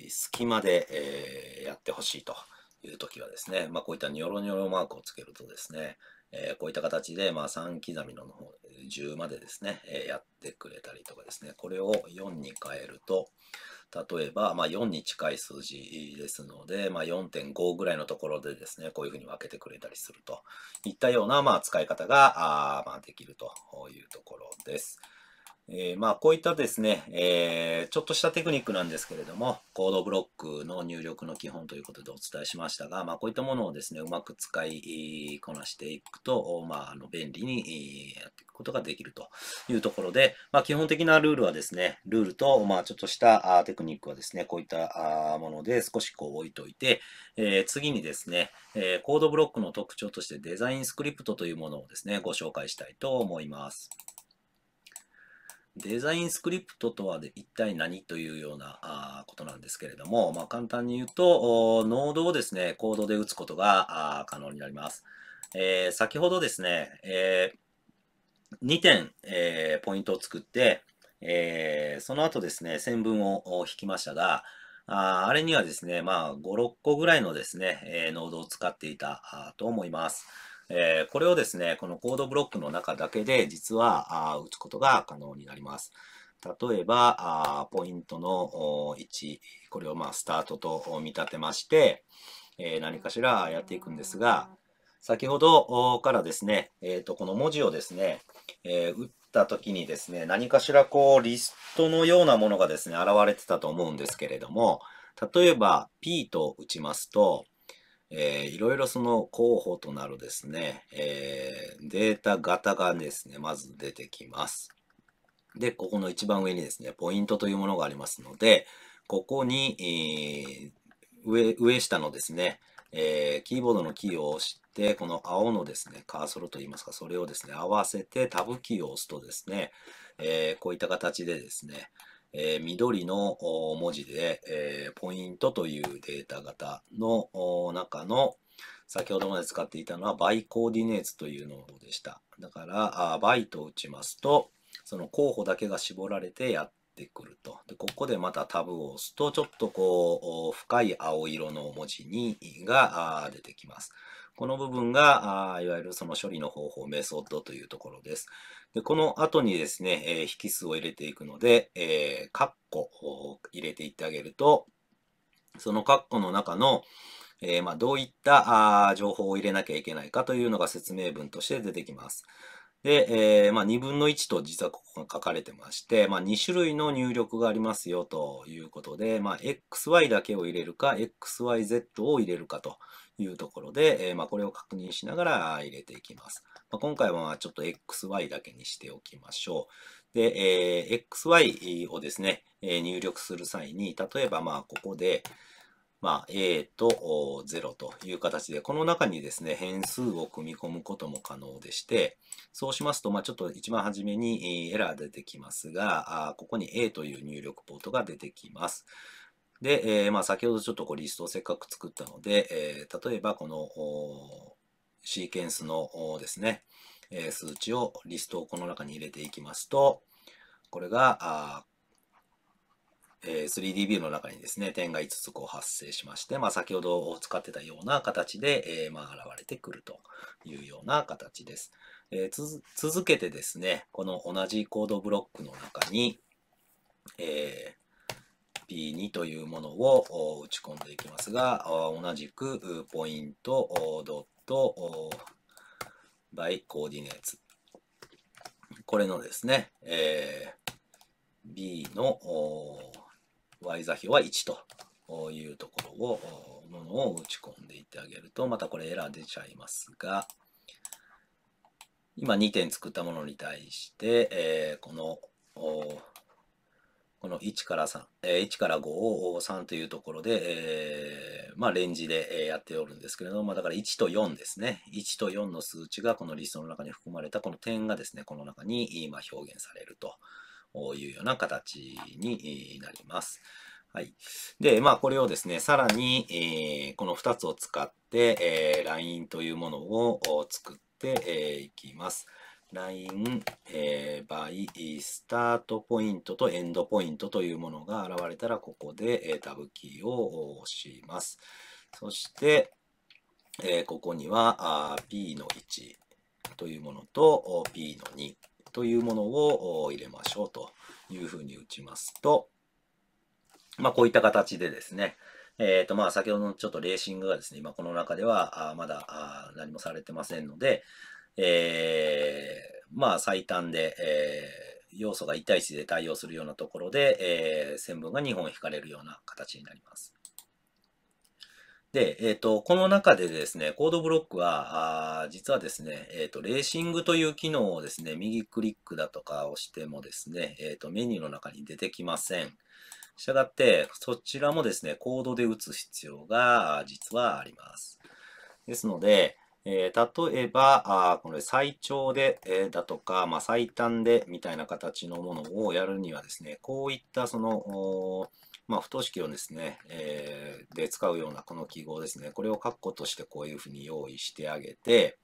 隙間で、えー、やってほしいという時はですね、まあ、こういったニョロニョロマークをつけるとですね、えー、こういった形で、まあ、3刻みのの方10までですね、えー、やってくれたりとかですね、これを4に変えると、例えば、まあ、4に近い数字ですので、まあ、4.5ぐらいのところでですね、こういうふうに分けてくれたりするといったような、まあ、使い方が、あまあ、できるというところです。えー、まあこういったですね、えー、ちょっとしたテクニックなんですけれども、コードブロックの入力の基本ということでお伝えしましたが、まあこういったものをですね、うまく使いこなしていくと、まああの便利にやっていくことができるというところで、まあ基本的なルールはですね、ルールと、まあちょっとしたテクニックはですね、こういったもので少しこう置いといて、えー、次にですね、えー、コードブロックの特徴としてデザインスクリプトというものをですね、ご紹介したいと思います。デザインスクリプトとは一体何というようなことなんですけれども、まあ、簡単に言うと、ノードをですね、コードで打つことが可能になります。えー、先ほどですね、えー、2点、えー、ポイントを作って、えー、その後ですね、線分を引きましたが、ああれにはですね、まあ、5、6個ぐらいのですね、えノードを使っていたと思います。えー、これをですね、このコードブロックの中だけで実はあ打つことが可能になります。例えば、あポイントの1、これをまあスタートと見立てまして、えー、何かしらやっていくんですが、先ほどからですね、えー、とこの文字をですね、えー、打った時にですね、何かしらこうリストのようなものがですね、現れてたと思うんですけれども、例えば P と打ちますと、えー、いろいろその候補となるですね、えー、データ型がですね、まず出てきます。で、ここの一番上にですね、ポイントというものがありますので、ここに、えー、上、上下のですね、えー、キーボードのキーを押して、この青のですね、カーソルといいますか、それをですね、合わせてタブキーを押すとですね、えー、こういった形でですね、えー、緑の文字で、えー、ポイントというデータ型の中の、先ほどまで使っていたのはバイコーディネーツというのでした。だから、あバイと打ちますと、その候補だけが絞られてやってくると。でここでまたタブを押すと、ちょっとこう、深い青色の文字にが出てきます。この部分が、あいわゆるその処理の方法、メソッドというところです。でこの後にですね、えー、引数を入れていくので、えー、カッコを入れていってあげると、そのカッコの中の、えー、まあ、どういったあ情報を入れなきゃいけないかというのが説明文として出てきます。で、えー、まあ、2分の1と実はここが書かれてまして、まあ、2種類の入力がありますよということで、まあ、XY だけを入れるか、XYZ を入れるかというところで、えー、まあ、これを確認しながら入れていきます。まあ、今回はちょっと XY だけにしておきましょう。で、えー、XY をですね、え入力する際に、例えばまあここで、まあ、A と0という形で、この中にですね、変数を組み込むことも可能でして、そうしますと、まあ、ちょっと一番初めにエラー出てきますが、ここに A という入力ポートが出てきます。で、えー、まあ、先ほどちょっとこうリストをせっかく作ったので、えー、例えばこのシーケンスのですね、えー、数値をリストをこの中に入れていきますと、これが、あえー、3D ビューの中にですね、点が5つこう発生しまして、まあ、先ほど使ってたような形で、えー、まあ、現れてくるというような形です。えー、続けてですね、この同じコードブロックの中に、え P2 というものを打ち込んでいきますが、同じくポイントドットバイコーディネーツ。これのですね、えー、B の Y 座標は1というところを、ものを打ち込んでいってあげると、またこれエラー出ちゃいますが、今2点作ったものに対して、えー、このこの1から3、えー、1から5を3というところで、えー、まあ、レンジでやっておるんですけれども、まあ、だから1と4ですね。1と4の数値がこのリストの中に含まれたこの点がですね、この中に今表現されるというような形になります。はい。で、まあ、これをですね、さらに、えー、この2つを使って、えー、LINE というものを作ってい、きます。ライン、えー、バイ、スタートポイントとエンドポイントというものが現れたら、ここで、えタブキーを押します。そして、えー、ここにはあ P の1というものと P の2というものを入れましょうというふうに打ちますと、まあ、こういった形でですね、えっ、ー、と、まあ、先ほどのちょっとレーシングがですね、今この中では、あまだあ何もされてませんので、えー、まあ最短で、えー、要素が1対1で対応するようなところで、えー、線分が2本引かれるような形になります。で、えっ、ー、と、この中でですね、コードブロックは、あ実はですね、えっ、ー、と、レーシングという機能をですね、右クリックだとかをしてもですね、えっ、ー、と、メニューの中に出てきません。したがって、そちらもですね、コードで打つ必要が実はあります。ですので、えー、例えば、あこれ最長で、えー、だとか、まあ、最短でみたいな形のものをやるにはですね、こういったその、まあ、不等式をですね、えー、で使うようなこの記号ですね、これを括弧としてこういうふうに用意してあげて、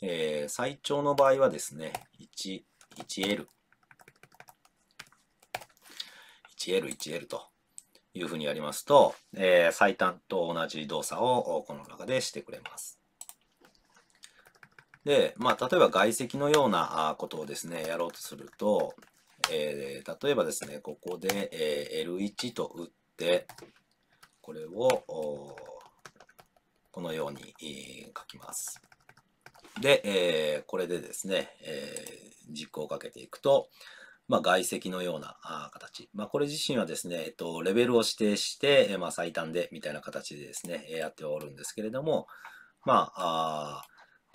えー、最長の場合はですね、1、1L、1L、1L というふうにやりますと、えー、最短と同じ動作をこの中でしてくれます。で、まあ、例えば外積のようなことをですね、やろうとすると、えー、例えばですね、ここで、えー、L1 と打って、これを、このように、書きます。で、えー、これでですね、えー、実行をかけていくと、まあ、外積のような形。まあ、これ自身はですね、えっと、レベルを指定して、まあ、最短でみたいな形でですね、やっておるんですけれども、まあ、あ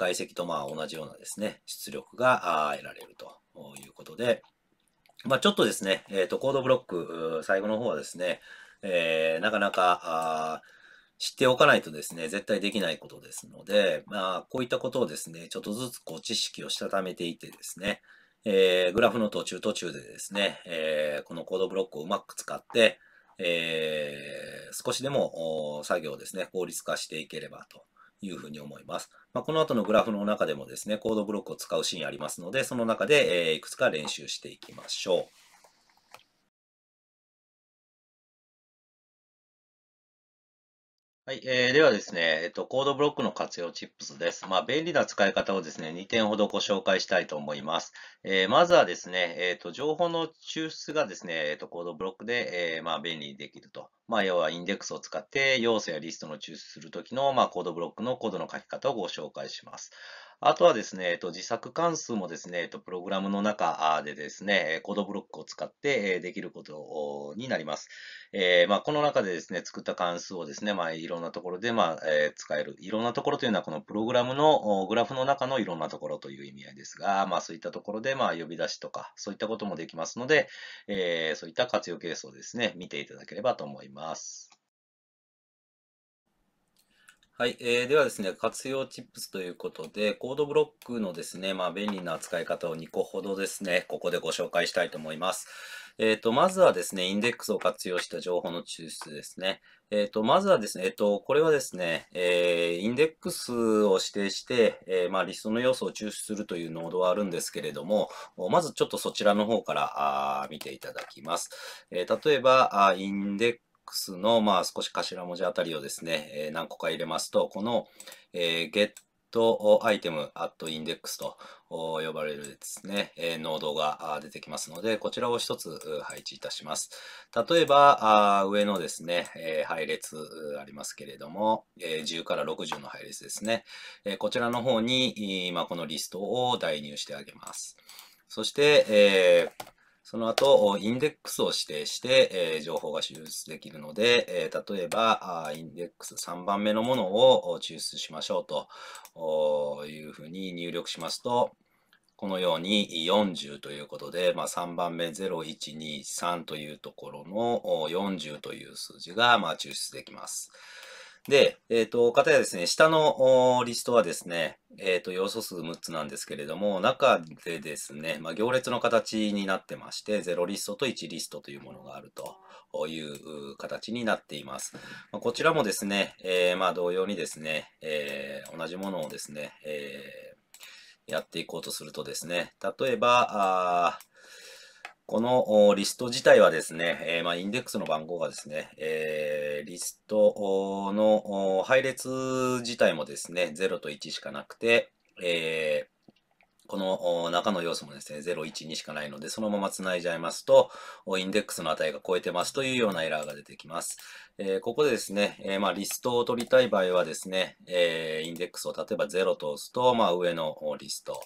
外積とまあ同じようなですね、出力が得られるということで、まあ、ちょっとですね、えー、と、コードブロック、最後の方はですね、えー、なかなか、知っておかないとですね、絶対できないことですので、まあ、こういったことをですね、ちょっとずつこう知識をしたためていてですね、えー、グラフの途中途中でですね、えー、このコードブロックをうまく使って、えー、少しでも作業をですね、効率化していければというふうに思います。まあ、この後のグラフの中でもですね、コードブロックを使うシーンありますので、その中で、えいくつか練習していきましょう。はい、えー、ではですね、えっと、コードブロックの活用チップスです。まあ、便利な使い方をですね、2点ほどご紹介したいと思います。えー、まずはですね、えっ、ー、と、情報の抽出がですね、えっ、ー、と、コードブロックで、えー、まあ、便利にできると。まあ、要はインデックスを使って、要素やリストの抽出するときの、まあ、コードブロックのコードの書き方をご紹介します。あとはですね、えっと、自作関数もですね、えっと、プログラムの中でですね、コードブロックを使ってできることになります。えー、まあ、この中でですね、作った関数をですね、まあ、いろんなところで、まあ、えー、使える。いろんなところというのは、このプログラムのグラフの中のいろんなところという意味合いですが、まあ、そういったところで、まあ、呼び出しとか、そういったこともできますので、えー、そういった活用ケースをですね、見ていただければと思います。はい、えー、ではですね、活用チップスということで、コードブロックのですね、まあ、便利な扱い方を2個ほどですね、ここでご紹介したいと思います。えっ、ー、と、まずはですね、インデックスを活用した情報の抽出ですね。えっ、ー、と、まずはですね、えっ、ー、と、これはですね、えー、インデックスを指定して、えまあ、リストの要素を抽出するというノードはあるんですけれども、まずちょっとそちらの方からあ見ていただきます。え例えば、インデックの、まあ、少し頭文字あたりをですね、えー、何個か入れますと、この、えー、get アイテムアットインデックスと呼ばれるですね、えー、ノードが出てきますので、こちらを一つ配置いたします。例えば、上のですね、えー、配列ありますけれども、えー、10から60の配列ですね。えー、こちらの方に、今このリストを代入してあげます。そして、えーその後、インデックスを指定して、え情報が抽出できるので、え例えばインデックス3番目のものを抽出しましょうというふうに入力しますと、このように40ということで、まあ、3番目0123というところの40という数字がま抽出できます。で、えっ、ー、と、かたやですね、下のリストはですね、えっ、ー、と、要素数6つなんですけれども、中でですね、まあ、行列の形になってまして、0リストと1リストというものがあるという形になっています。まあ、こちらもですね、えー、まあ、同様にですね、えー、同じものをですね、えー、やっていこうとするとですね、例えば、あこのリスト自体はですね、えまインデックスの番号がですね、えリストの配列自体もですね、0と1しかなくて、えこの中の要素もですね、0、1、2しかないので、そのまま繋いじゃいますと、インデックスの値が超えてますというようなエラーが出てきます。えここでですね、えまリストを取りたい場合はですね、えインデックスを例えば0と押すと、ま上のリスト。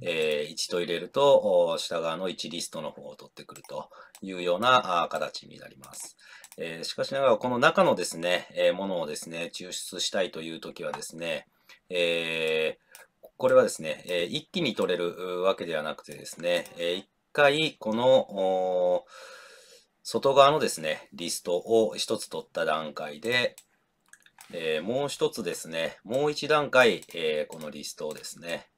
えー、1と入れると、下側の1リストの方を取ってくるというような形になります。えー、しかしながら、この中のですね、えー、ものをですね、抽出したいというときはですね、えー、これはですね、え一気に取れるわけではなくてですね、えー、一回、この、外側のですね、リストを一つ取った段階で、えー、もう一つですね、もう一段階、えー、このリストをですね、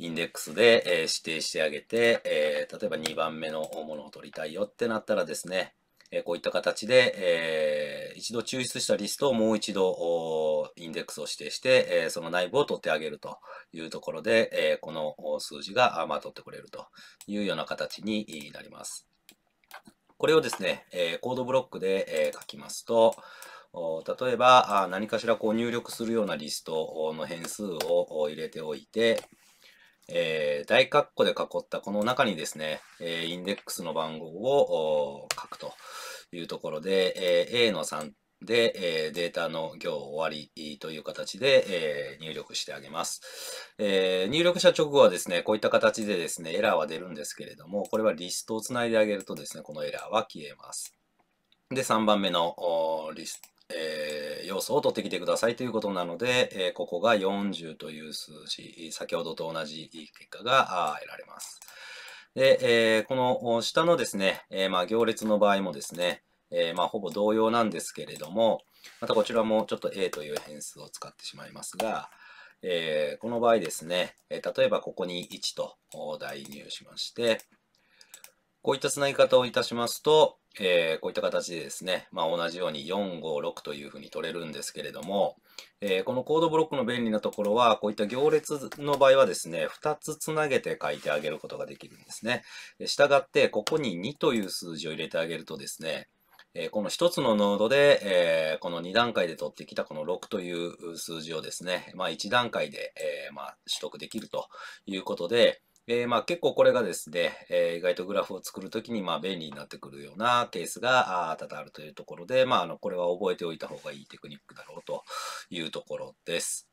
インデックスで、え指定してあげて、え例えば2番目のものを取りたいよってなったらですね、えこういった形で、え一度抽出したリストをもう一度インデックスを指定して、えその内部を取ってあげるというところで、えこの数字が、ま取ってくれるというような形になります。これをですね、えコードブロックで、え書きますと、例えば何かしらこう入力するようなリストの変数を入れておいて、えー、大括弧で囲ったこの中にですね、えインデックスの番号を書くというところで、え A の3で、えデータの行終わりという形で、え入力してあげます、え入力した直後はですね、こういった形でですね、エラーは出るんですけれども、これはリストをつないであげるとですね、このエラーは消えます。で、3番目のリスえー、要素を取ってきてくださいということなので、えー、ここが40という数字、先ほどと同じ結果が得られます。で、えー、この下のですね、えまあ、行列の場合もですね、えまあ、ほぼ同様なんですけれども、またこちらもちょっと A という変数を使ってしまいますが、えこの場合ですね、え例えばここに1と代入しまして、こういったつなぎ方をいたしますと、えー、こういった形でですね、まあ、同じように4、5、6というふうに取れるんですけれども、えー、このコードブロックの便利なところは、こういった行列の場合はですね、2つつなげて書いてあげることができるんですね。したがって、ここに2という数字を入れてあげるとですね、えこの1つのノードで、えこの2段階で取ってきたこの6という数字をですね、まあ、1段階で、えまあ、取得できるということで、えー、まあ結構これがですね、えー、意外とグラフを作るときにまあ便利になってくるようなケースが多々あるというところで、まあ、あのこれは覚えておいた方がいいテクニックだろうというところです。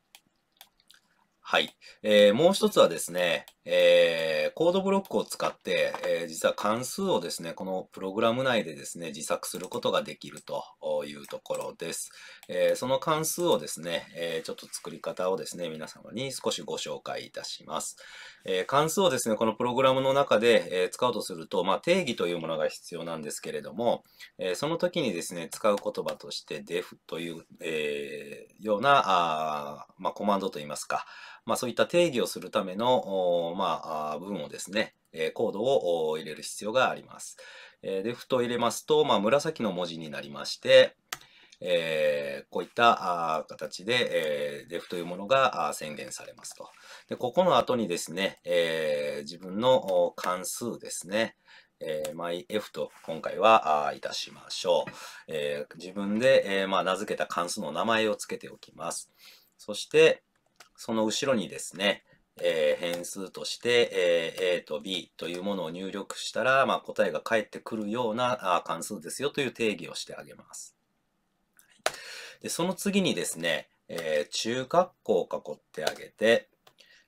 はい。えー、もう一つはですね、えー、コードブロックを使って、えー、実は関数をですね、このプログラム内でですね、自作することができるというところです。えー、その関数をですね、えー、ちょっと作り方をですね、皆様に少しご紹介いたします。えー、関数をですね、このプログラムの中で、えー、使うとすると、まあ、定義というものが必要なんですけれども、えー、その時にですね、使う言葉として def という、えー、ような、あまあ、コマンドといいますか、まあ、そういった定義をするための、まあ、文をですね、えコードを入れる必要があります。えー、で、ふと入れますと、まあ、紫の文字になりまして、えー、こういった形で、えー、デフというものが宣言されますと。で、ここの後にですね、えー、自分の関数ですね、えー、myf と今回はいたしましょう。えー、自分で、えーまあ、名付けた関数の名前を付けておきます。そして、その後ろにですね、えー、変数として、えー、A と B というものを入力したら、まあ、答えが返ってくるようなあ関数ですよという定義をしてあげます。でその次にですね、えー、中括弧を囲ってあげて、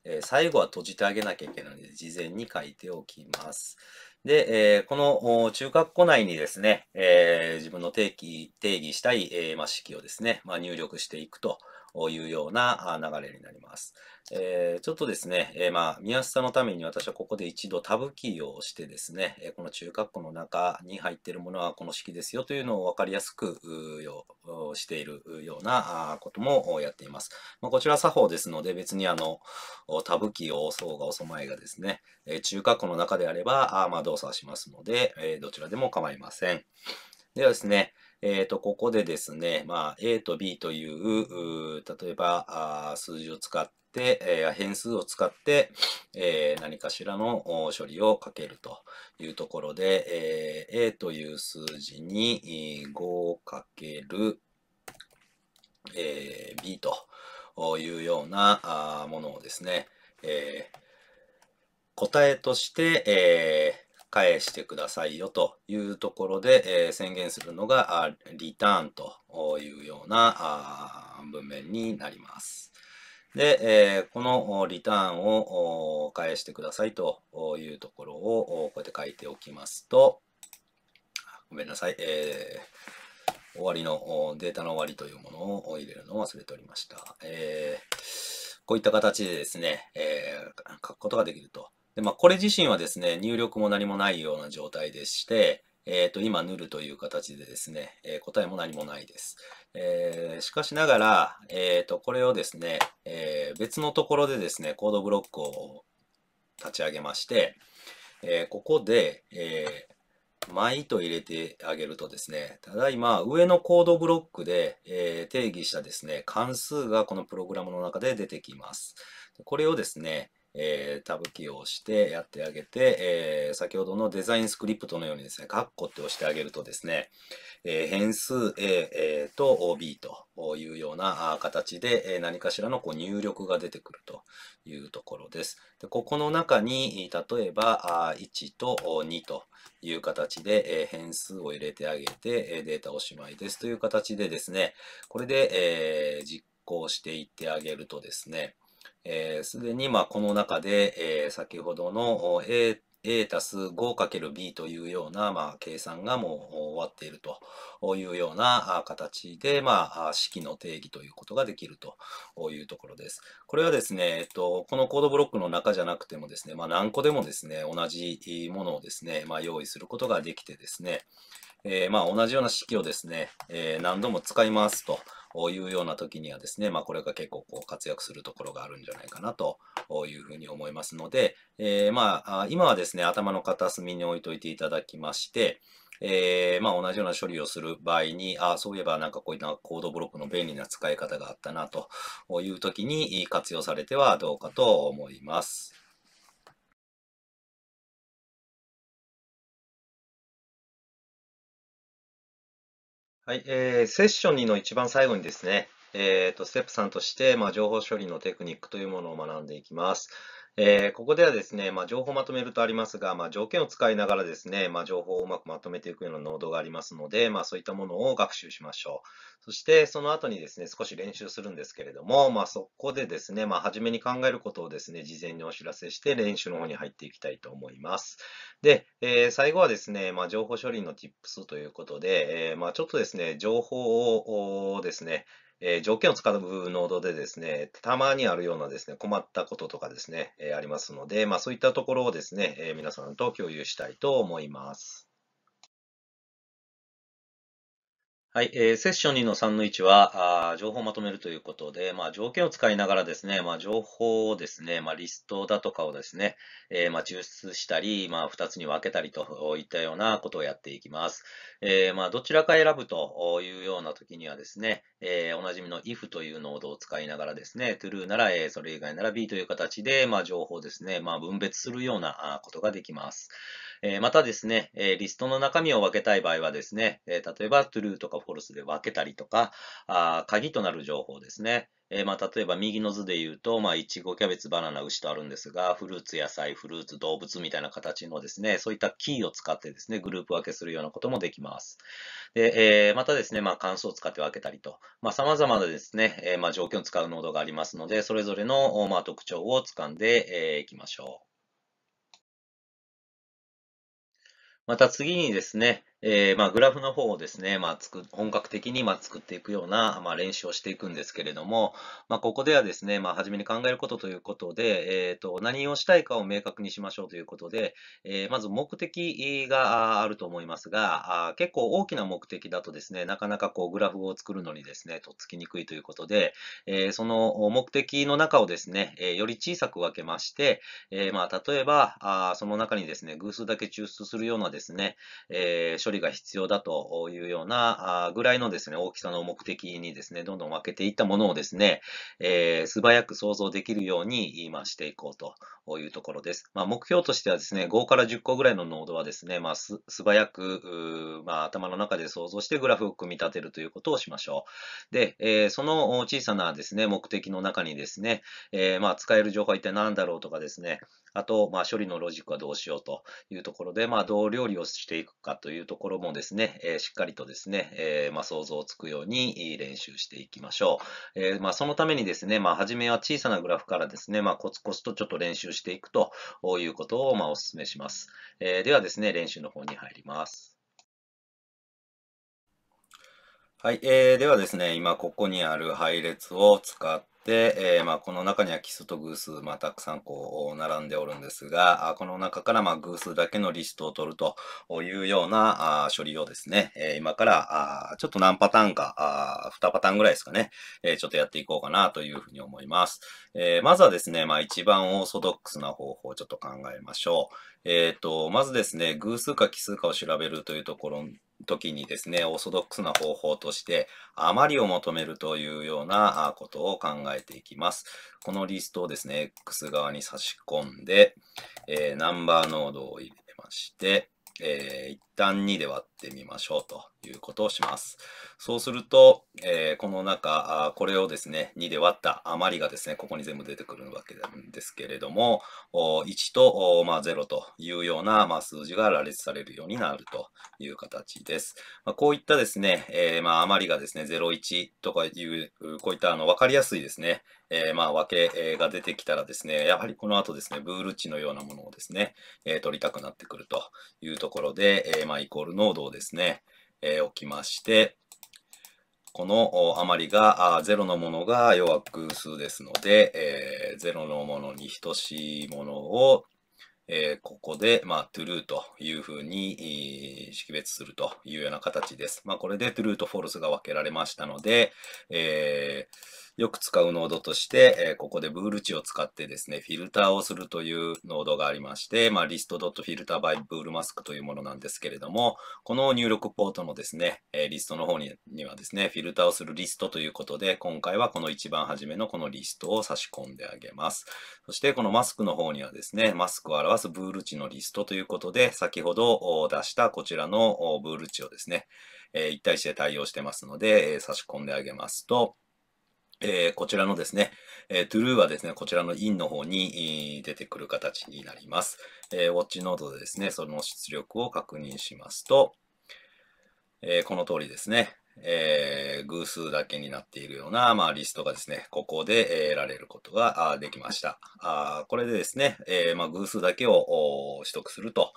えー、最後は閉じてあげなきゃいけないので、事前に書いておきます。で、えー、この中括弧内にですね、えー、自分の定義定義したい、えーまあ、式をですね、まあ、入力していくというような流れになります。えー、ちょっとですね、えー、まあ、見やすさのために私はここで一度タブキーを押してですね、えこの中括弧の中に入っているものはこの式ですよというのを分かりやすくしているようなこともやっています。まあ、こちら作法ですので、別にあの、タブキーを押そうが押そうまいがですね、え中括弧の中であれば、あまあ動作はしますので、えどちらでも構いません。ではですね、えっ、ー、と、ここでですね、まあ、A と B という、う例えばあ、数字を使って、えー、変数を使って、えー、何かしらの処理をかけるというところで、えー、A という数字に5をかける、えー、B というようなものをですね、えー、答えとして、えー返してくださいよというところで、え宣言するのがリターンというような文面になります。で、えこのリターンを返してくださいというところをこうやって書いておきますと、ごめんなさい、えー、終わりの、データの終わりというものを入れるのを忘れておりました。えーこういった形でですね、えー、書くことができると。で、まあ、これ自身はですね、入力も何もないような状態でして、えっ、ー、と、今、塗るという形でですね、えー、答えも何もないです。えー、しかしながら、えー、と、これをですね、え別のところでですね、コードブロックを立ち上げまして、えここで、えー、と入れてあげるとですね、ただいま上のコードブロックで、え定義したですね、関数がこのプログラムの中で出てきます。これをですね、えー、タブキーを押してやってあげて、えー、先ほどのデザインスクリプトのようにですね、カッコって押してあげるとですね、えー、変数 A、えー、と B というような形で、え何かしらのこう入力が出てくるというところです。でここの中に、例えば1と2という形で、え変数を入れてあげて、データおしまいですという形でですね、これで、え実行していってあげるとですね、えー、すでにまあこの中で、えー、先ほどの A A たす 5×B というような、まあ、計算がもう終わっているというような形で、まあ、式の定義ということができるというところです。これはですね、えっと、このコードブロックの中じゃなくてもですね、まあ、何個でもですね、同じものをですね、まあ、用意することができてですね、えー、まあ、同じような式をですね、えー、何度も使いますと。いうような時にはですね、まあ、これが結構こう活躍するところがあるんじゃないかなというふうに思いますので、えー、まあ、今はですね、頭の片隅に置いといていただきまして、えー、まあ同じような処理をする場合に、ああ、そういえばなんかこういったコードブロックの便利な使い方があったなという時に活用されてはどうかと思います。はい、えー、セッション2の一番最後にですね、えーと、ステップ3として、まあ、情報処理のテクニックというものを学んでいきます。えー、ここではですね、まあ、情報まとめるとありますが、まあ、条件を使いながらですね、まあ、情報をうまくまとめていくようなノードがありますので、まそういったものを学習しましょう。そして、その後にですね、少し練習するんですけれども、まそこでですね、ま初めに考えることをですね、事前にお知らせして練習の方に入っていきたいと思います。で、えー、最後はですね、ま情報処理の Tips ということで、えー、まちょっとですね、情報をですね、えー、条件を使うノードでですね、たまにあるようなですね、困ったこととかですね、えー、ありますので、まあそういったところをですね、えー、皆さんと共有したいと思います。はい、えー、セッション2の3の1は、あ情報をまとめるということで、まあ、条件を使いながらですね、まあ、情報をですね、まあ、リストだとかをですね、えー、まあ、抽出したり、まあ、2つに分けたりといったようなことをやっていきます。えー、まあ、どちらか選ぶというような時にはですね、えー、おなじみの if というノードを使いながらですね、true なら A、それ以外なら B という形で、まあ、情報をですね、まあ、分別するようなことができます。えまたですね、えリストの中身を分けたい場合はですね、え例えば true とか false で分けたりとか、あ鍵となる情報ですね。えまあ、例えば右の図で言うと、まあ、いちご、キャベツ、バナナ、牛とあるんですが、フルーツ、野菜、フルーツ、動物みたいな形のですね、そういったキーを使ってですね、グループ分けするようなこともできます。で、えー、またですね、まあ、関数を使って分けたりと、まあ、様々なですね、えー、まあ、条件を使うノードがありますので、それぞれの、まあ、特徴を掴んでい、えー、きましょう。また次にですね、えー、まあ、グラフの方をですね、まあ、つく本格的にまあ作っていくような、まあ、練習をしていくんですけれども、まあ、ここではですね、まあ、初めに考えることということで、えーと、何をしたいかを明確にしましょうということで、えー、まず目的があると思いますがあ、結構大きな目的だとですね、なかなかこうグラフを作るのにですね、とっつきにくいということで、えー、その目的の中をですね、えより小さく分けまして、えまあ、例えばあ、その中にですね、偶数だけ抽出するようなですね、えー処理が必要だというようなぐらいのですね、大きさの目的にですね、どんどん分けていったものをですね、えー、素早く想像できるように今していこうというところです。まあ、目標としてはですね、5から10個ぐらいの濃度はですね、まあ、素早く、まあ、頭の中で想像してグラフを組み立てるということをしましょう。で、えー、その小さなですね、目的の中にですね、えー、まあ、使える情報は一体何だろうとかですね、あと、まあ、処理のロジックはどうしようというところで、まあ、どう料理をしていくかというところもですね、えしっかりとですね、えまあ、想像つくように練習していきましょう。えまあ、そのためにですね、まあ、初めは小さなグラフからですね、まあ、コツコツとちょっと練習していくということを、まあ、お勧めします。えではですね、練習の方に入ります。はい、えー、ではですね、今ここにある配列を使って、えー、まあ、この中には奇数と偶数、まあ、たくさんこう並んでおるんですが、この中からま偶数だけのリストを取るというようなあ処理をですね、え今からあちょっと何パターンかあ、2パターンぐらいですかね、えちょっとやっていこうかなというふうに思います。えー、まずはですね、まあ、一番オーソドックスな方法をちょっと考えましょう。えっ、ー、と、まずですね、偶数か奇数かを調べるというところ時にですね、オーソドックスな方法として、余りを求めるというようなことを考えていきます。このリストをですね、X 側に差し込んで、えー、ナンバーノードを入れまして、えー、一旦2で割ってみましょうと。いうことをします。そうすると、えー、この中あ、これをですね、2で割った余りがですね、ここに全部出てくるわけなんですけれども、1と、まあ、0というような、まあ、数字が羅列されるようになるという形です。まあ、こういったですね、えー、まあ、余りがですね、0、1とかいう、こういったあの分かりやすいですね、えー、まあ、分けが出てきたらですね、やはりこの後ですね、ブール値のようなものをですね、え取りたくなってくるというところで、えまあ、イコール濃度をですね、えー、きまして、この余りが、0のものが弱偶数ですので、えー、0のものに等しいものを、えー、ここで、まあ、true というふうに、識別するというような形です。まあ、これで true と false が分けられましたので、えーよく使うノードとして、えここでブール値を使ってですね、フィルターをするというノードがありまして、まあ、ト。i s t f i l t e r by ブールマスクというものなんですけれども、この入力ポートのですね、えリストの方ににはですね、フィルターをするリストということで、今回はこの一番初めのこのリストを差し込んであげます。そして、このマスクの方にはですね、マスクを表すブール値のリストということで、先ほど出したこちらのブール値をですね、えー、1対1で対応してますので、えー、差し込んであげますと、えー、こちらのですね、えー、トゥルーはですね、こちらのインの方に出てくる形になります。えー、ウォッチノードでですね、その出力を確認しますと、えー、この通りですね、えー、偶数だけになっているような、まあ、リストがですね、ここで得られることができました。あこれでですね、えー、まあ、偶数だけを取得すると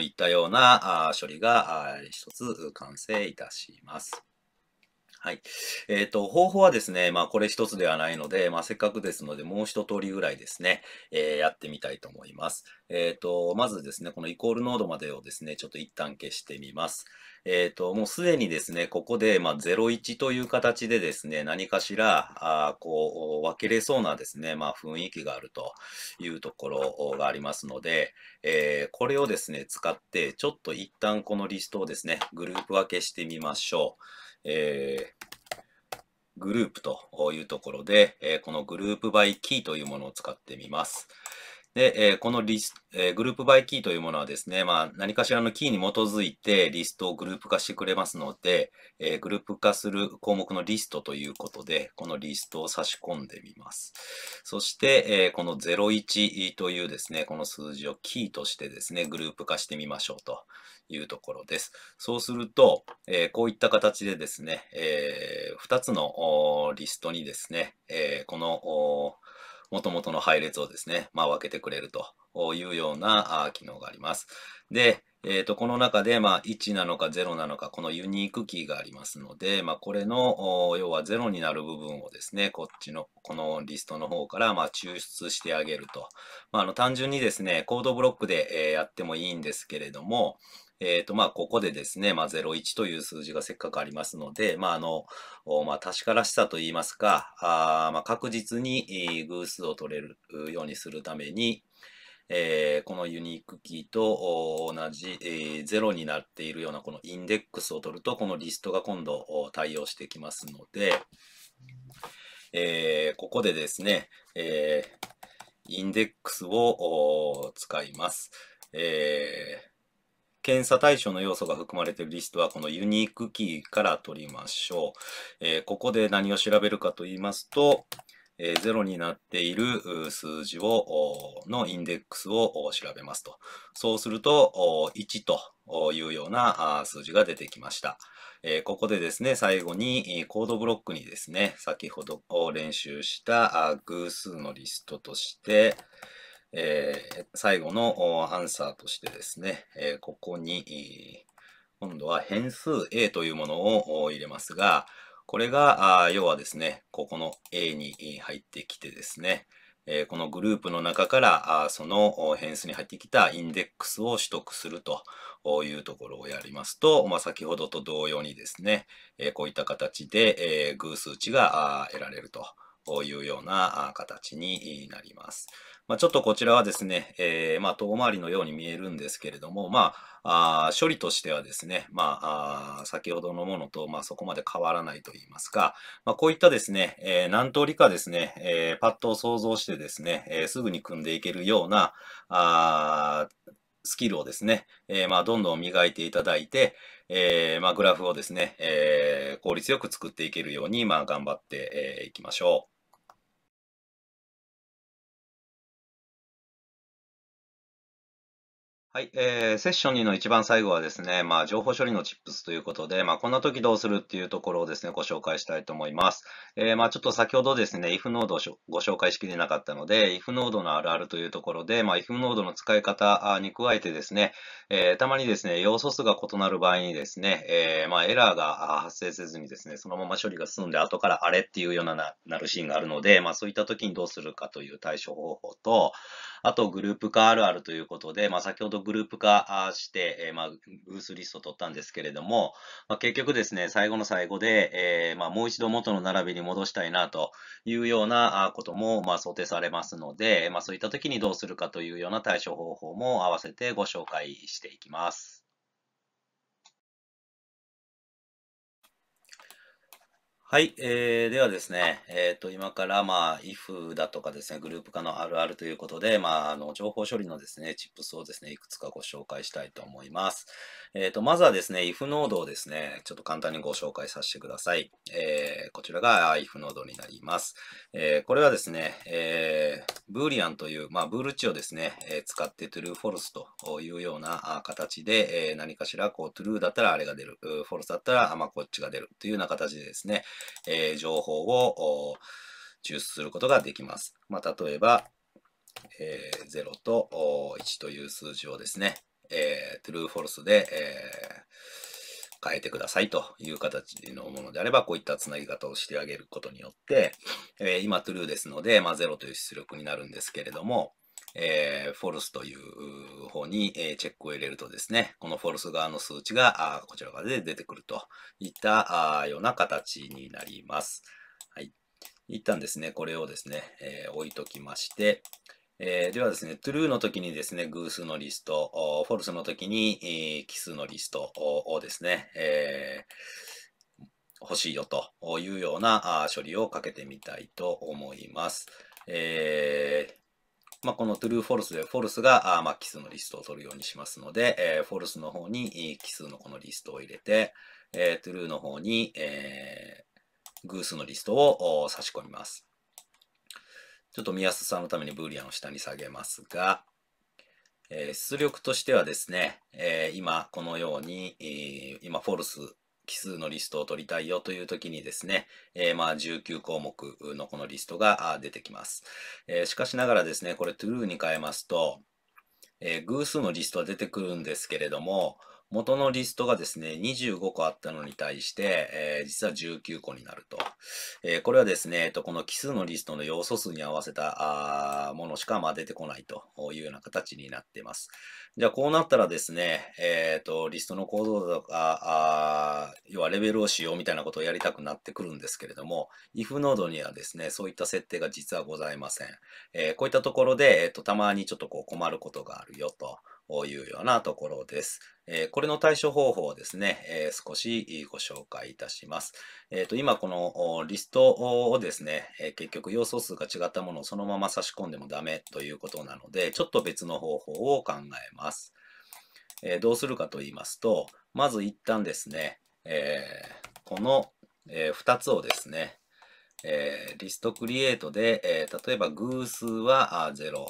いったような処理が一つ完成いたします。はい。えっ、ー、と、方法はですね、まあ、これ一つではないので、まあ、せっかくですので、もう一通りぐらいですね、えー、やってみたいと思います。えっ、ー、と、まずですね、このイコールノードまでをですね、ちょっと一旦消してみます。えっ、と、もうすでにですね、ここで、まあ、01という形でですね、何かしら、あこう、分けれそうなですね、まあ、雰囲気があるというところがありますので、えこれをですね、使って、ちょっと一旦このリストをですね、グループ分けしてみましょう。えー、グループというところで、えこのグループバイキーというものを使ってみます。で、えこのリス、えグループバイキーというものはですね、まあ、何かしらのキーに基づいてリストをグループ化してくれますので、えグループ化する項目のリストということで、このリストを差し込んでみます。そして、えこの01というですね、この数字をキーとしてですね、グループ化してみましょうと。いうところです。そうすると、えー、こういった形でですね、えー、2つのリストにですね、えー、この元々の配列をですね、まあ、分けてくれるというような機能があります。で、えー、とこの中で、まあ、1なのか0なのか、このユニークキーがありますので、まあ、これの、要は0になる部分をですね、こっちの、このリストの方から、まあ、抽出してあげると。まあ、あの単純にですね、コードブロックで、やってもいいんですけれども、えっ、ー、と、まあ、ここでですね、まあ、01という数字がせっかくありますので、まあ、あの、まあ、確からしさといいますか、あまあ、確実に偶数を取れるようにするために、えー、このユニークキーと同じ、えー、0になっているようなこのインデックスを取ると、このリストが今度対応してきますので、えー、ここでですね、えー、インデックスを使います。えー検査対象の要素が含まれているリストはこのユニークキーから取りましょう。えー、ここで何を調べるかと言いますと、えー、0になっている数字を、のインデックスを調べますと。そうすると、1というような数字が出てきました。えー、ここでですね、最後にコードブロックにですね、先ほど練習した偶数のリストとして、えー、最後のアンサーとしてですね、えー、ここに、今度は変数 a というものを入れますが、これが、要はですね、ここの a に入ってきてですね、えこのグループの中から、その変数に入ってきたインデックスを取得するというところをやりますと、まあ、先ほどと同様にですね、えこういった形で、え偶数値が得られるというような形になります。まあ、ちょっとこちらはですね、えー、まあ、遠回りのように見えるんですけれども、まあ、あ処理としてはですね、まあ、あ先ほどのものと、まあ、そこまで変わらないといいますか、まあ、こういったですね、えー、何通りかですね、えー、パッを想像してですね、えー、すぐに組んでいけるような、あスキルをですね、えー、まあ、どんどん磨いていただいて、えー、まあ、グラフをですね、えー、効率よく作っていけるように、まあ、頑張ってい、えきましょう。はい、えー、セッション2の一番最後はですね、まあ、情報処理のチップスということで、まあ、こんな時どうするっていうところをですね、ご紹介したいと思います。えー、まあ、ちょっと先ほどですね、if ノードをご紹介しきれなかったので、if ノードのあるあるというところで、まあ、if ノードの使い方に加えてですね、えー、たまにですね、要素数が異なる場合にですね、えー、まあ、エラーが発生せずにですね、そのまま処理が進んで、後からあれっていうようななるシーンがあるので、まあ、そういった時にどうするかという対処方法と、あとグループ化あるあるということで、まあ、先ほどグループ化して、えまあ、ースリスト取ったんですけれども、まあ、結局ですね、最後の最後で、えまあ、もう一度元の並びに戻したいなというようなことも、まあ、想定されますので、まあ、そういった時にどうするかというような対処方法も合わせてご紹介していきます。はい、えー、ではですね、えー、と今から、まあ、if だとかですね、グループ化のあるあるということで、まあ、あの情報処理のですね、チップスをですね、いくつかご紹介したいと思います。えー、とまずはですね、if ノードをですね、ちょっと簡単にご紹介させてください。えー、こちらが if ノードになります。えー、これはですね、えーブーリアンという、まあ、ブール値をですね、えー、使ってトゥルーフォルスというような形で、えー、何かしら、こう、トゥルーだったらあれが出る、フォルスだったら、まあ、こっちが出るというような形でですね、えー、情報を抽出することができます。まあ、例えば、えー、0と1という数字をですね、えー、トゥルーフォルスで、えー変えてくださいという形のものであれば、こういったつなぎ方をしてあげることによって、えー、今 true ですので、まあ、0という出力になるんですけれども、えー、false という方に、えチェックを入れるとですね、この false 側の数値があこちら側で出てくるといったような形になります。はい。一旦ですね、これをですね、えー、置いときまして、えー、ではですね、true の時にですね、偶数のリスト、false の時に、えー、奇数のリストをですね、えー、欲しいよというような処理をかけてみたいと思います。えまあ、この true false で false が、あまあ、奇数のリストを取るようにしますので、えー、false の方に奇数のこのリストを入れて、えー、true の方に、えー、偶数のリストを差し込みます。ちょっと見やすさのためにブーリアンを下に下げますが、えー、出力としてはですね、えー、今このように、えー、今フォルス奇数のリストを取りたいよという時にですね、えー、まあ19項目のこのリストが出てきます、えー、しかしながらですね、これ true に変えますと、えー、偶数のリストは出てくるんですけれども、元のリストがですね、25個あったのに対して、えー、実は19個になると。えー、これはですね、えっと、この奇数のリストの要素数に合わせたあものしかまあ出てこないというような形になっています。じゃあ、こうなったらですね、えっ、ー、と、リストの構造とか、あ要はレベルをしようみたいなことをやりたくなってくるんですけれども、if ノードにはですね、そういった設定が実はございません。えー、こういったところで、えっ、と、たまにちょっとこう困ることがあるよと。いうようなところです。えー、これの対処方法をですね、えー、少しご紹介いたします。えー、と、今このリストをですね、え結局要素数が違ったものをそのまま差し込んでもダメということなので、ちょっと別の方法を考えます。えどうするかと言いますと、まず一旦ですね、えこの、え2つをですね、えリストクリエイトで、え例えば偶数は0、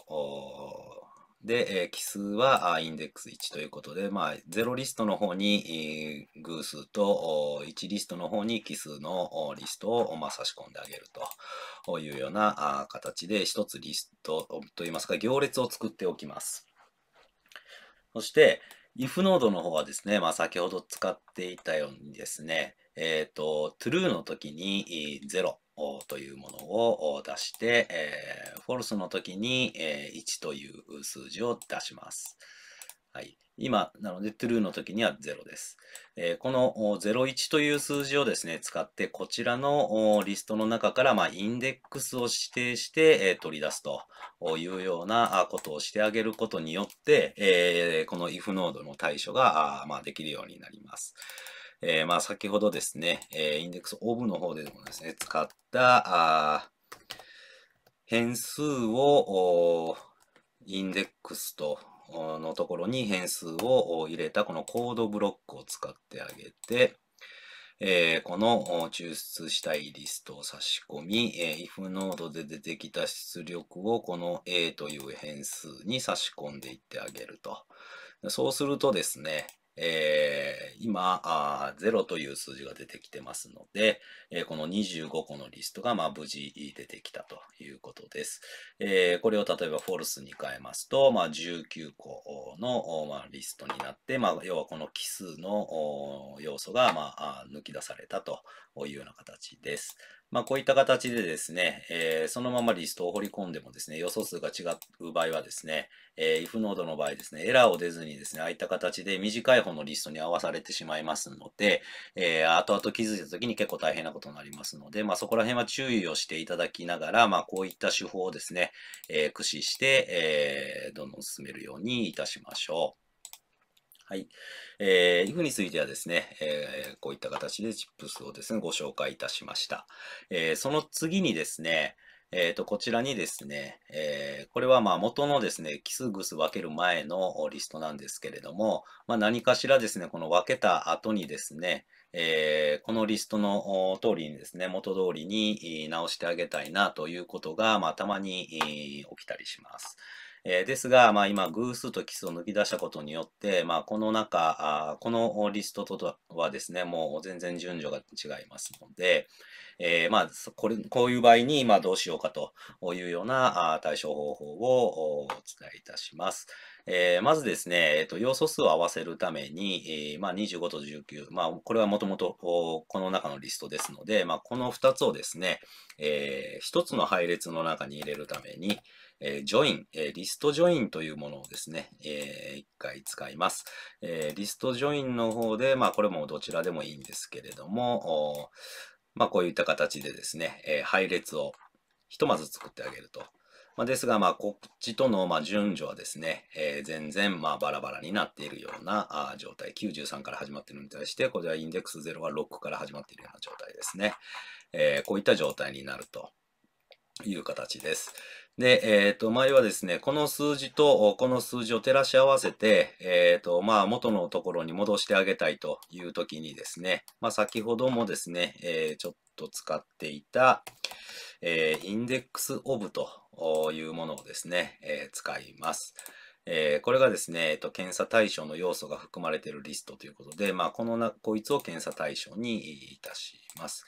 で、えー、奇数はインデックス1ということで、まあ、0リストの方に、えー、偶数と1リストの方に奇数のリストを、まあ、差し込んであげるというような形で、一つリストといいますか、行列を作っておきます。そして、if ノードの方はですね、まあ、先ほど使っていたようにですね、えっ、ー、と、true の時に0、というものを出して、えー、フォルスの時に、えー、1という数字を出します。はい。今、なので true の時には0です。えー、この01という数字をですね、使ってこちらのリストの中から、まあ、インデックスを指定して、えー、取り出すというようなことをしてあげることによって、えー、この if ノードの対処が、まあ、できるようになります。えー、まあ先ほどですね、えー、インデックスオブの方でもですね、使った変数をインデックスとのところに変数を入れたこのコードブロックを使ってあげて、えー、この抽出したいリストを差し込み、えー、if ノードで出てきた出力をこの a という変数に差し込んでいってあげると。そうするとですね、えー、今あ、0という数字が出てきてますので、えー、この25個のリストが、まあ、無事出てきたということです。えー、これを例えばフォルスに変えますと、まあ、19個の、まあ、リストになって、まあ、要はこの奇数の要素が、まあ、抜き出されたというような形です。まあ、こういった形でですね、えー、そのままリストを掘り込んでもですね、予想数が違う場合はですね、えー、if ノードの場合ですね、エラーを出ずにですね、ああいった形で短い方のリストに合わされてしまいますので、えー、後々気づいた時に結構大変なことになりますので、まあ、そこら辺は注意をしていただきながら、まあ、こういった手法をですね、えー、駆使して、えー、どんどん進めるようにいたしましょう。はい。えー、イフについてはですね、えー、こういった形でチップスをですね、ご紹介いたしました。えー、その次にですね、えー、と、こちらにですね、えー、これはまあ元のですね、キスグス分ける前のリストなんですけれども、まあ、何かしらですね、この分けた後にですね、えー、このリストの通りにですね、元通りに直してあげたいなということが、まあ、たまに起きたりします。えー、ですが、まあ、今、偶数と奇数を抜き出したことによって、まあ、この中あ、このリストとはですね、もう全然順序が違いますので、えー、まあ、これ、こういう場合に、まあ、どうしようかというような対処方法をお伝えいたします。えー、まずですね、えー、と、要素数を合わせるために、えー、まあ、25と19、まあ、これはもともとこの中のリストですので、まあ、この2つをですね、えー、1つの配列の中に入れるために、えー、ジョイン、えー、リストジョインというものをですね、えー、1回使います。えー、リストジョインの方で、まあ、これもどちらでもいいんですけれども、まあ、こういった形でですね、え配列をひとまず作ってあげると。まあ、ですが、まあ、こっちとのま順序はですね、えー、全然まバラバラになっているようなあ状態。93から始まっているのに対して、これはインデックス0は6から始まっているような状態ですね。えー、こういった状態になるという形です。で、えっ、ー、と、前はですね、この数字とこの数字を照らし合わせて、えっ、ー、と、まあ、元のところに戻してあげたいというときにですね、まあ、先ほどもですね、えー、ちょっと使っていた、えインデックスオブというものをですね、え使います。えこれがですね、えーと、検査対象の要素が含まれているリストということで、まあ、このな、こいつを検査対象にいたします。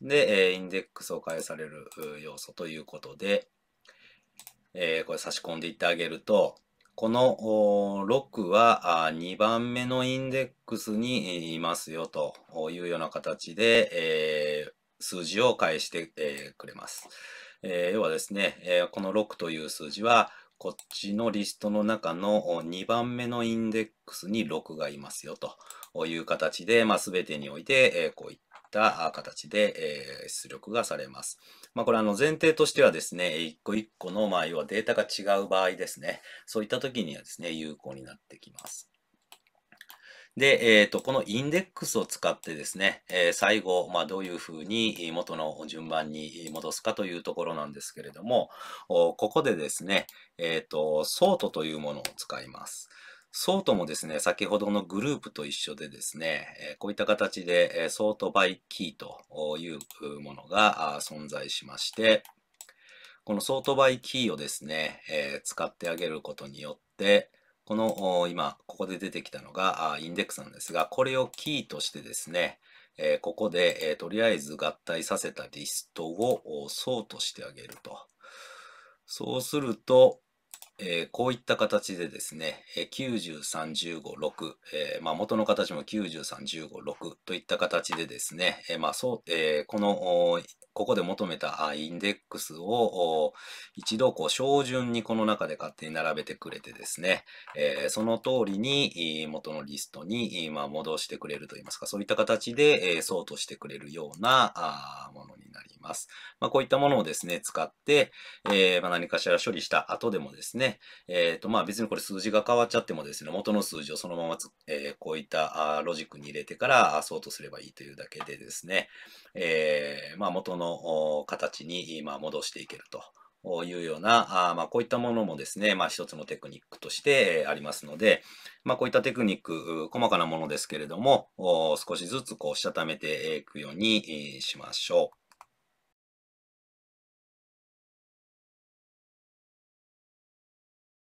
で、インデックスを返される要素ということで、えー、これ差し込んでいってあげると、この6は2番目のインデックスにいますよというような形で、えー、数字を返して、えー、くれます。えー、要はですね、えー、この6という数字は、こっちのリストの中の2番目のインデックスに6がいますよという形で、まあ、全てにおいて、えー、こういっった形で、え出力がされます。まあ、これあの前提としてはですね、一個一個の、まあ、要はデータが違う場合ですね、そういった時にはですね、有効になってきます。で、えっ、ー、と、このインデックスを使ってですね、えー、最後、まあ、どういうふうに元の順番に戻すかというところなんですけれども、ここでですね、えっ、ー、と、ソートというものを使います。ソートもですね、先ほどのグループと一緒でですね、こういった形でソートバイキーというものが存在しまして、このソートバイキーをですね、使ってあげることによって、この今、ここで出てきたのがインデックスなんですが、これをキーとしてですね、ここでとりあえず合体させたリストをソートしてあげると。そうすると、えー、こういった形でですね、9 3 1 5 6えーまあ、元の形も93156といった形でですね、えーまあそうえー、このここで求めたインデックスを一度こう小準にこの中で勝手に並べてくれてですね、えー、その通りに元のリストに、まあ、戻してくれるといいますか、そういった形で、えー、ソートしてくれるようなものになります。まあ、こういったものをですね、使って、えーまあ、何かしら処理した後でもですね、ね、えっ、ー、と、まあ別にこれ数字が変わっちゃってもですね、元の数字をそのままえー、こういったあロジックに入れてからそうとすればいいというだけでですね、えー、まあ元の形に今戻していけると。いうような、あまあ、こういったものもですね、まあ、一つのテクニックとしてありますので、まあ、こういったテクニック、細かなものですけれども、少しずつこう、したためていくようにしましょう。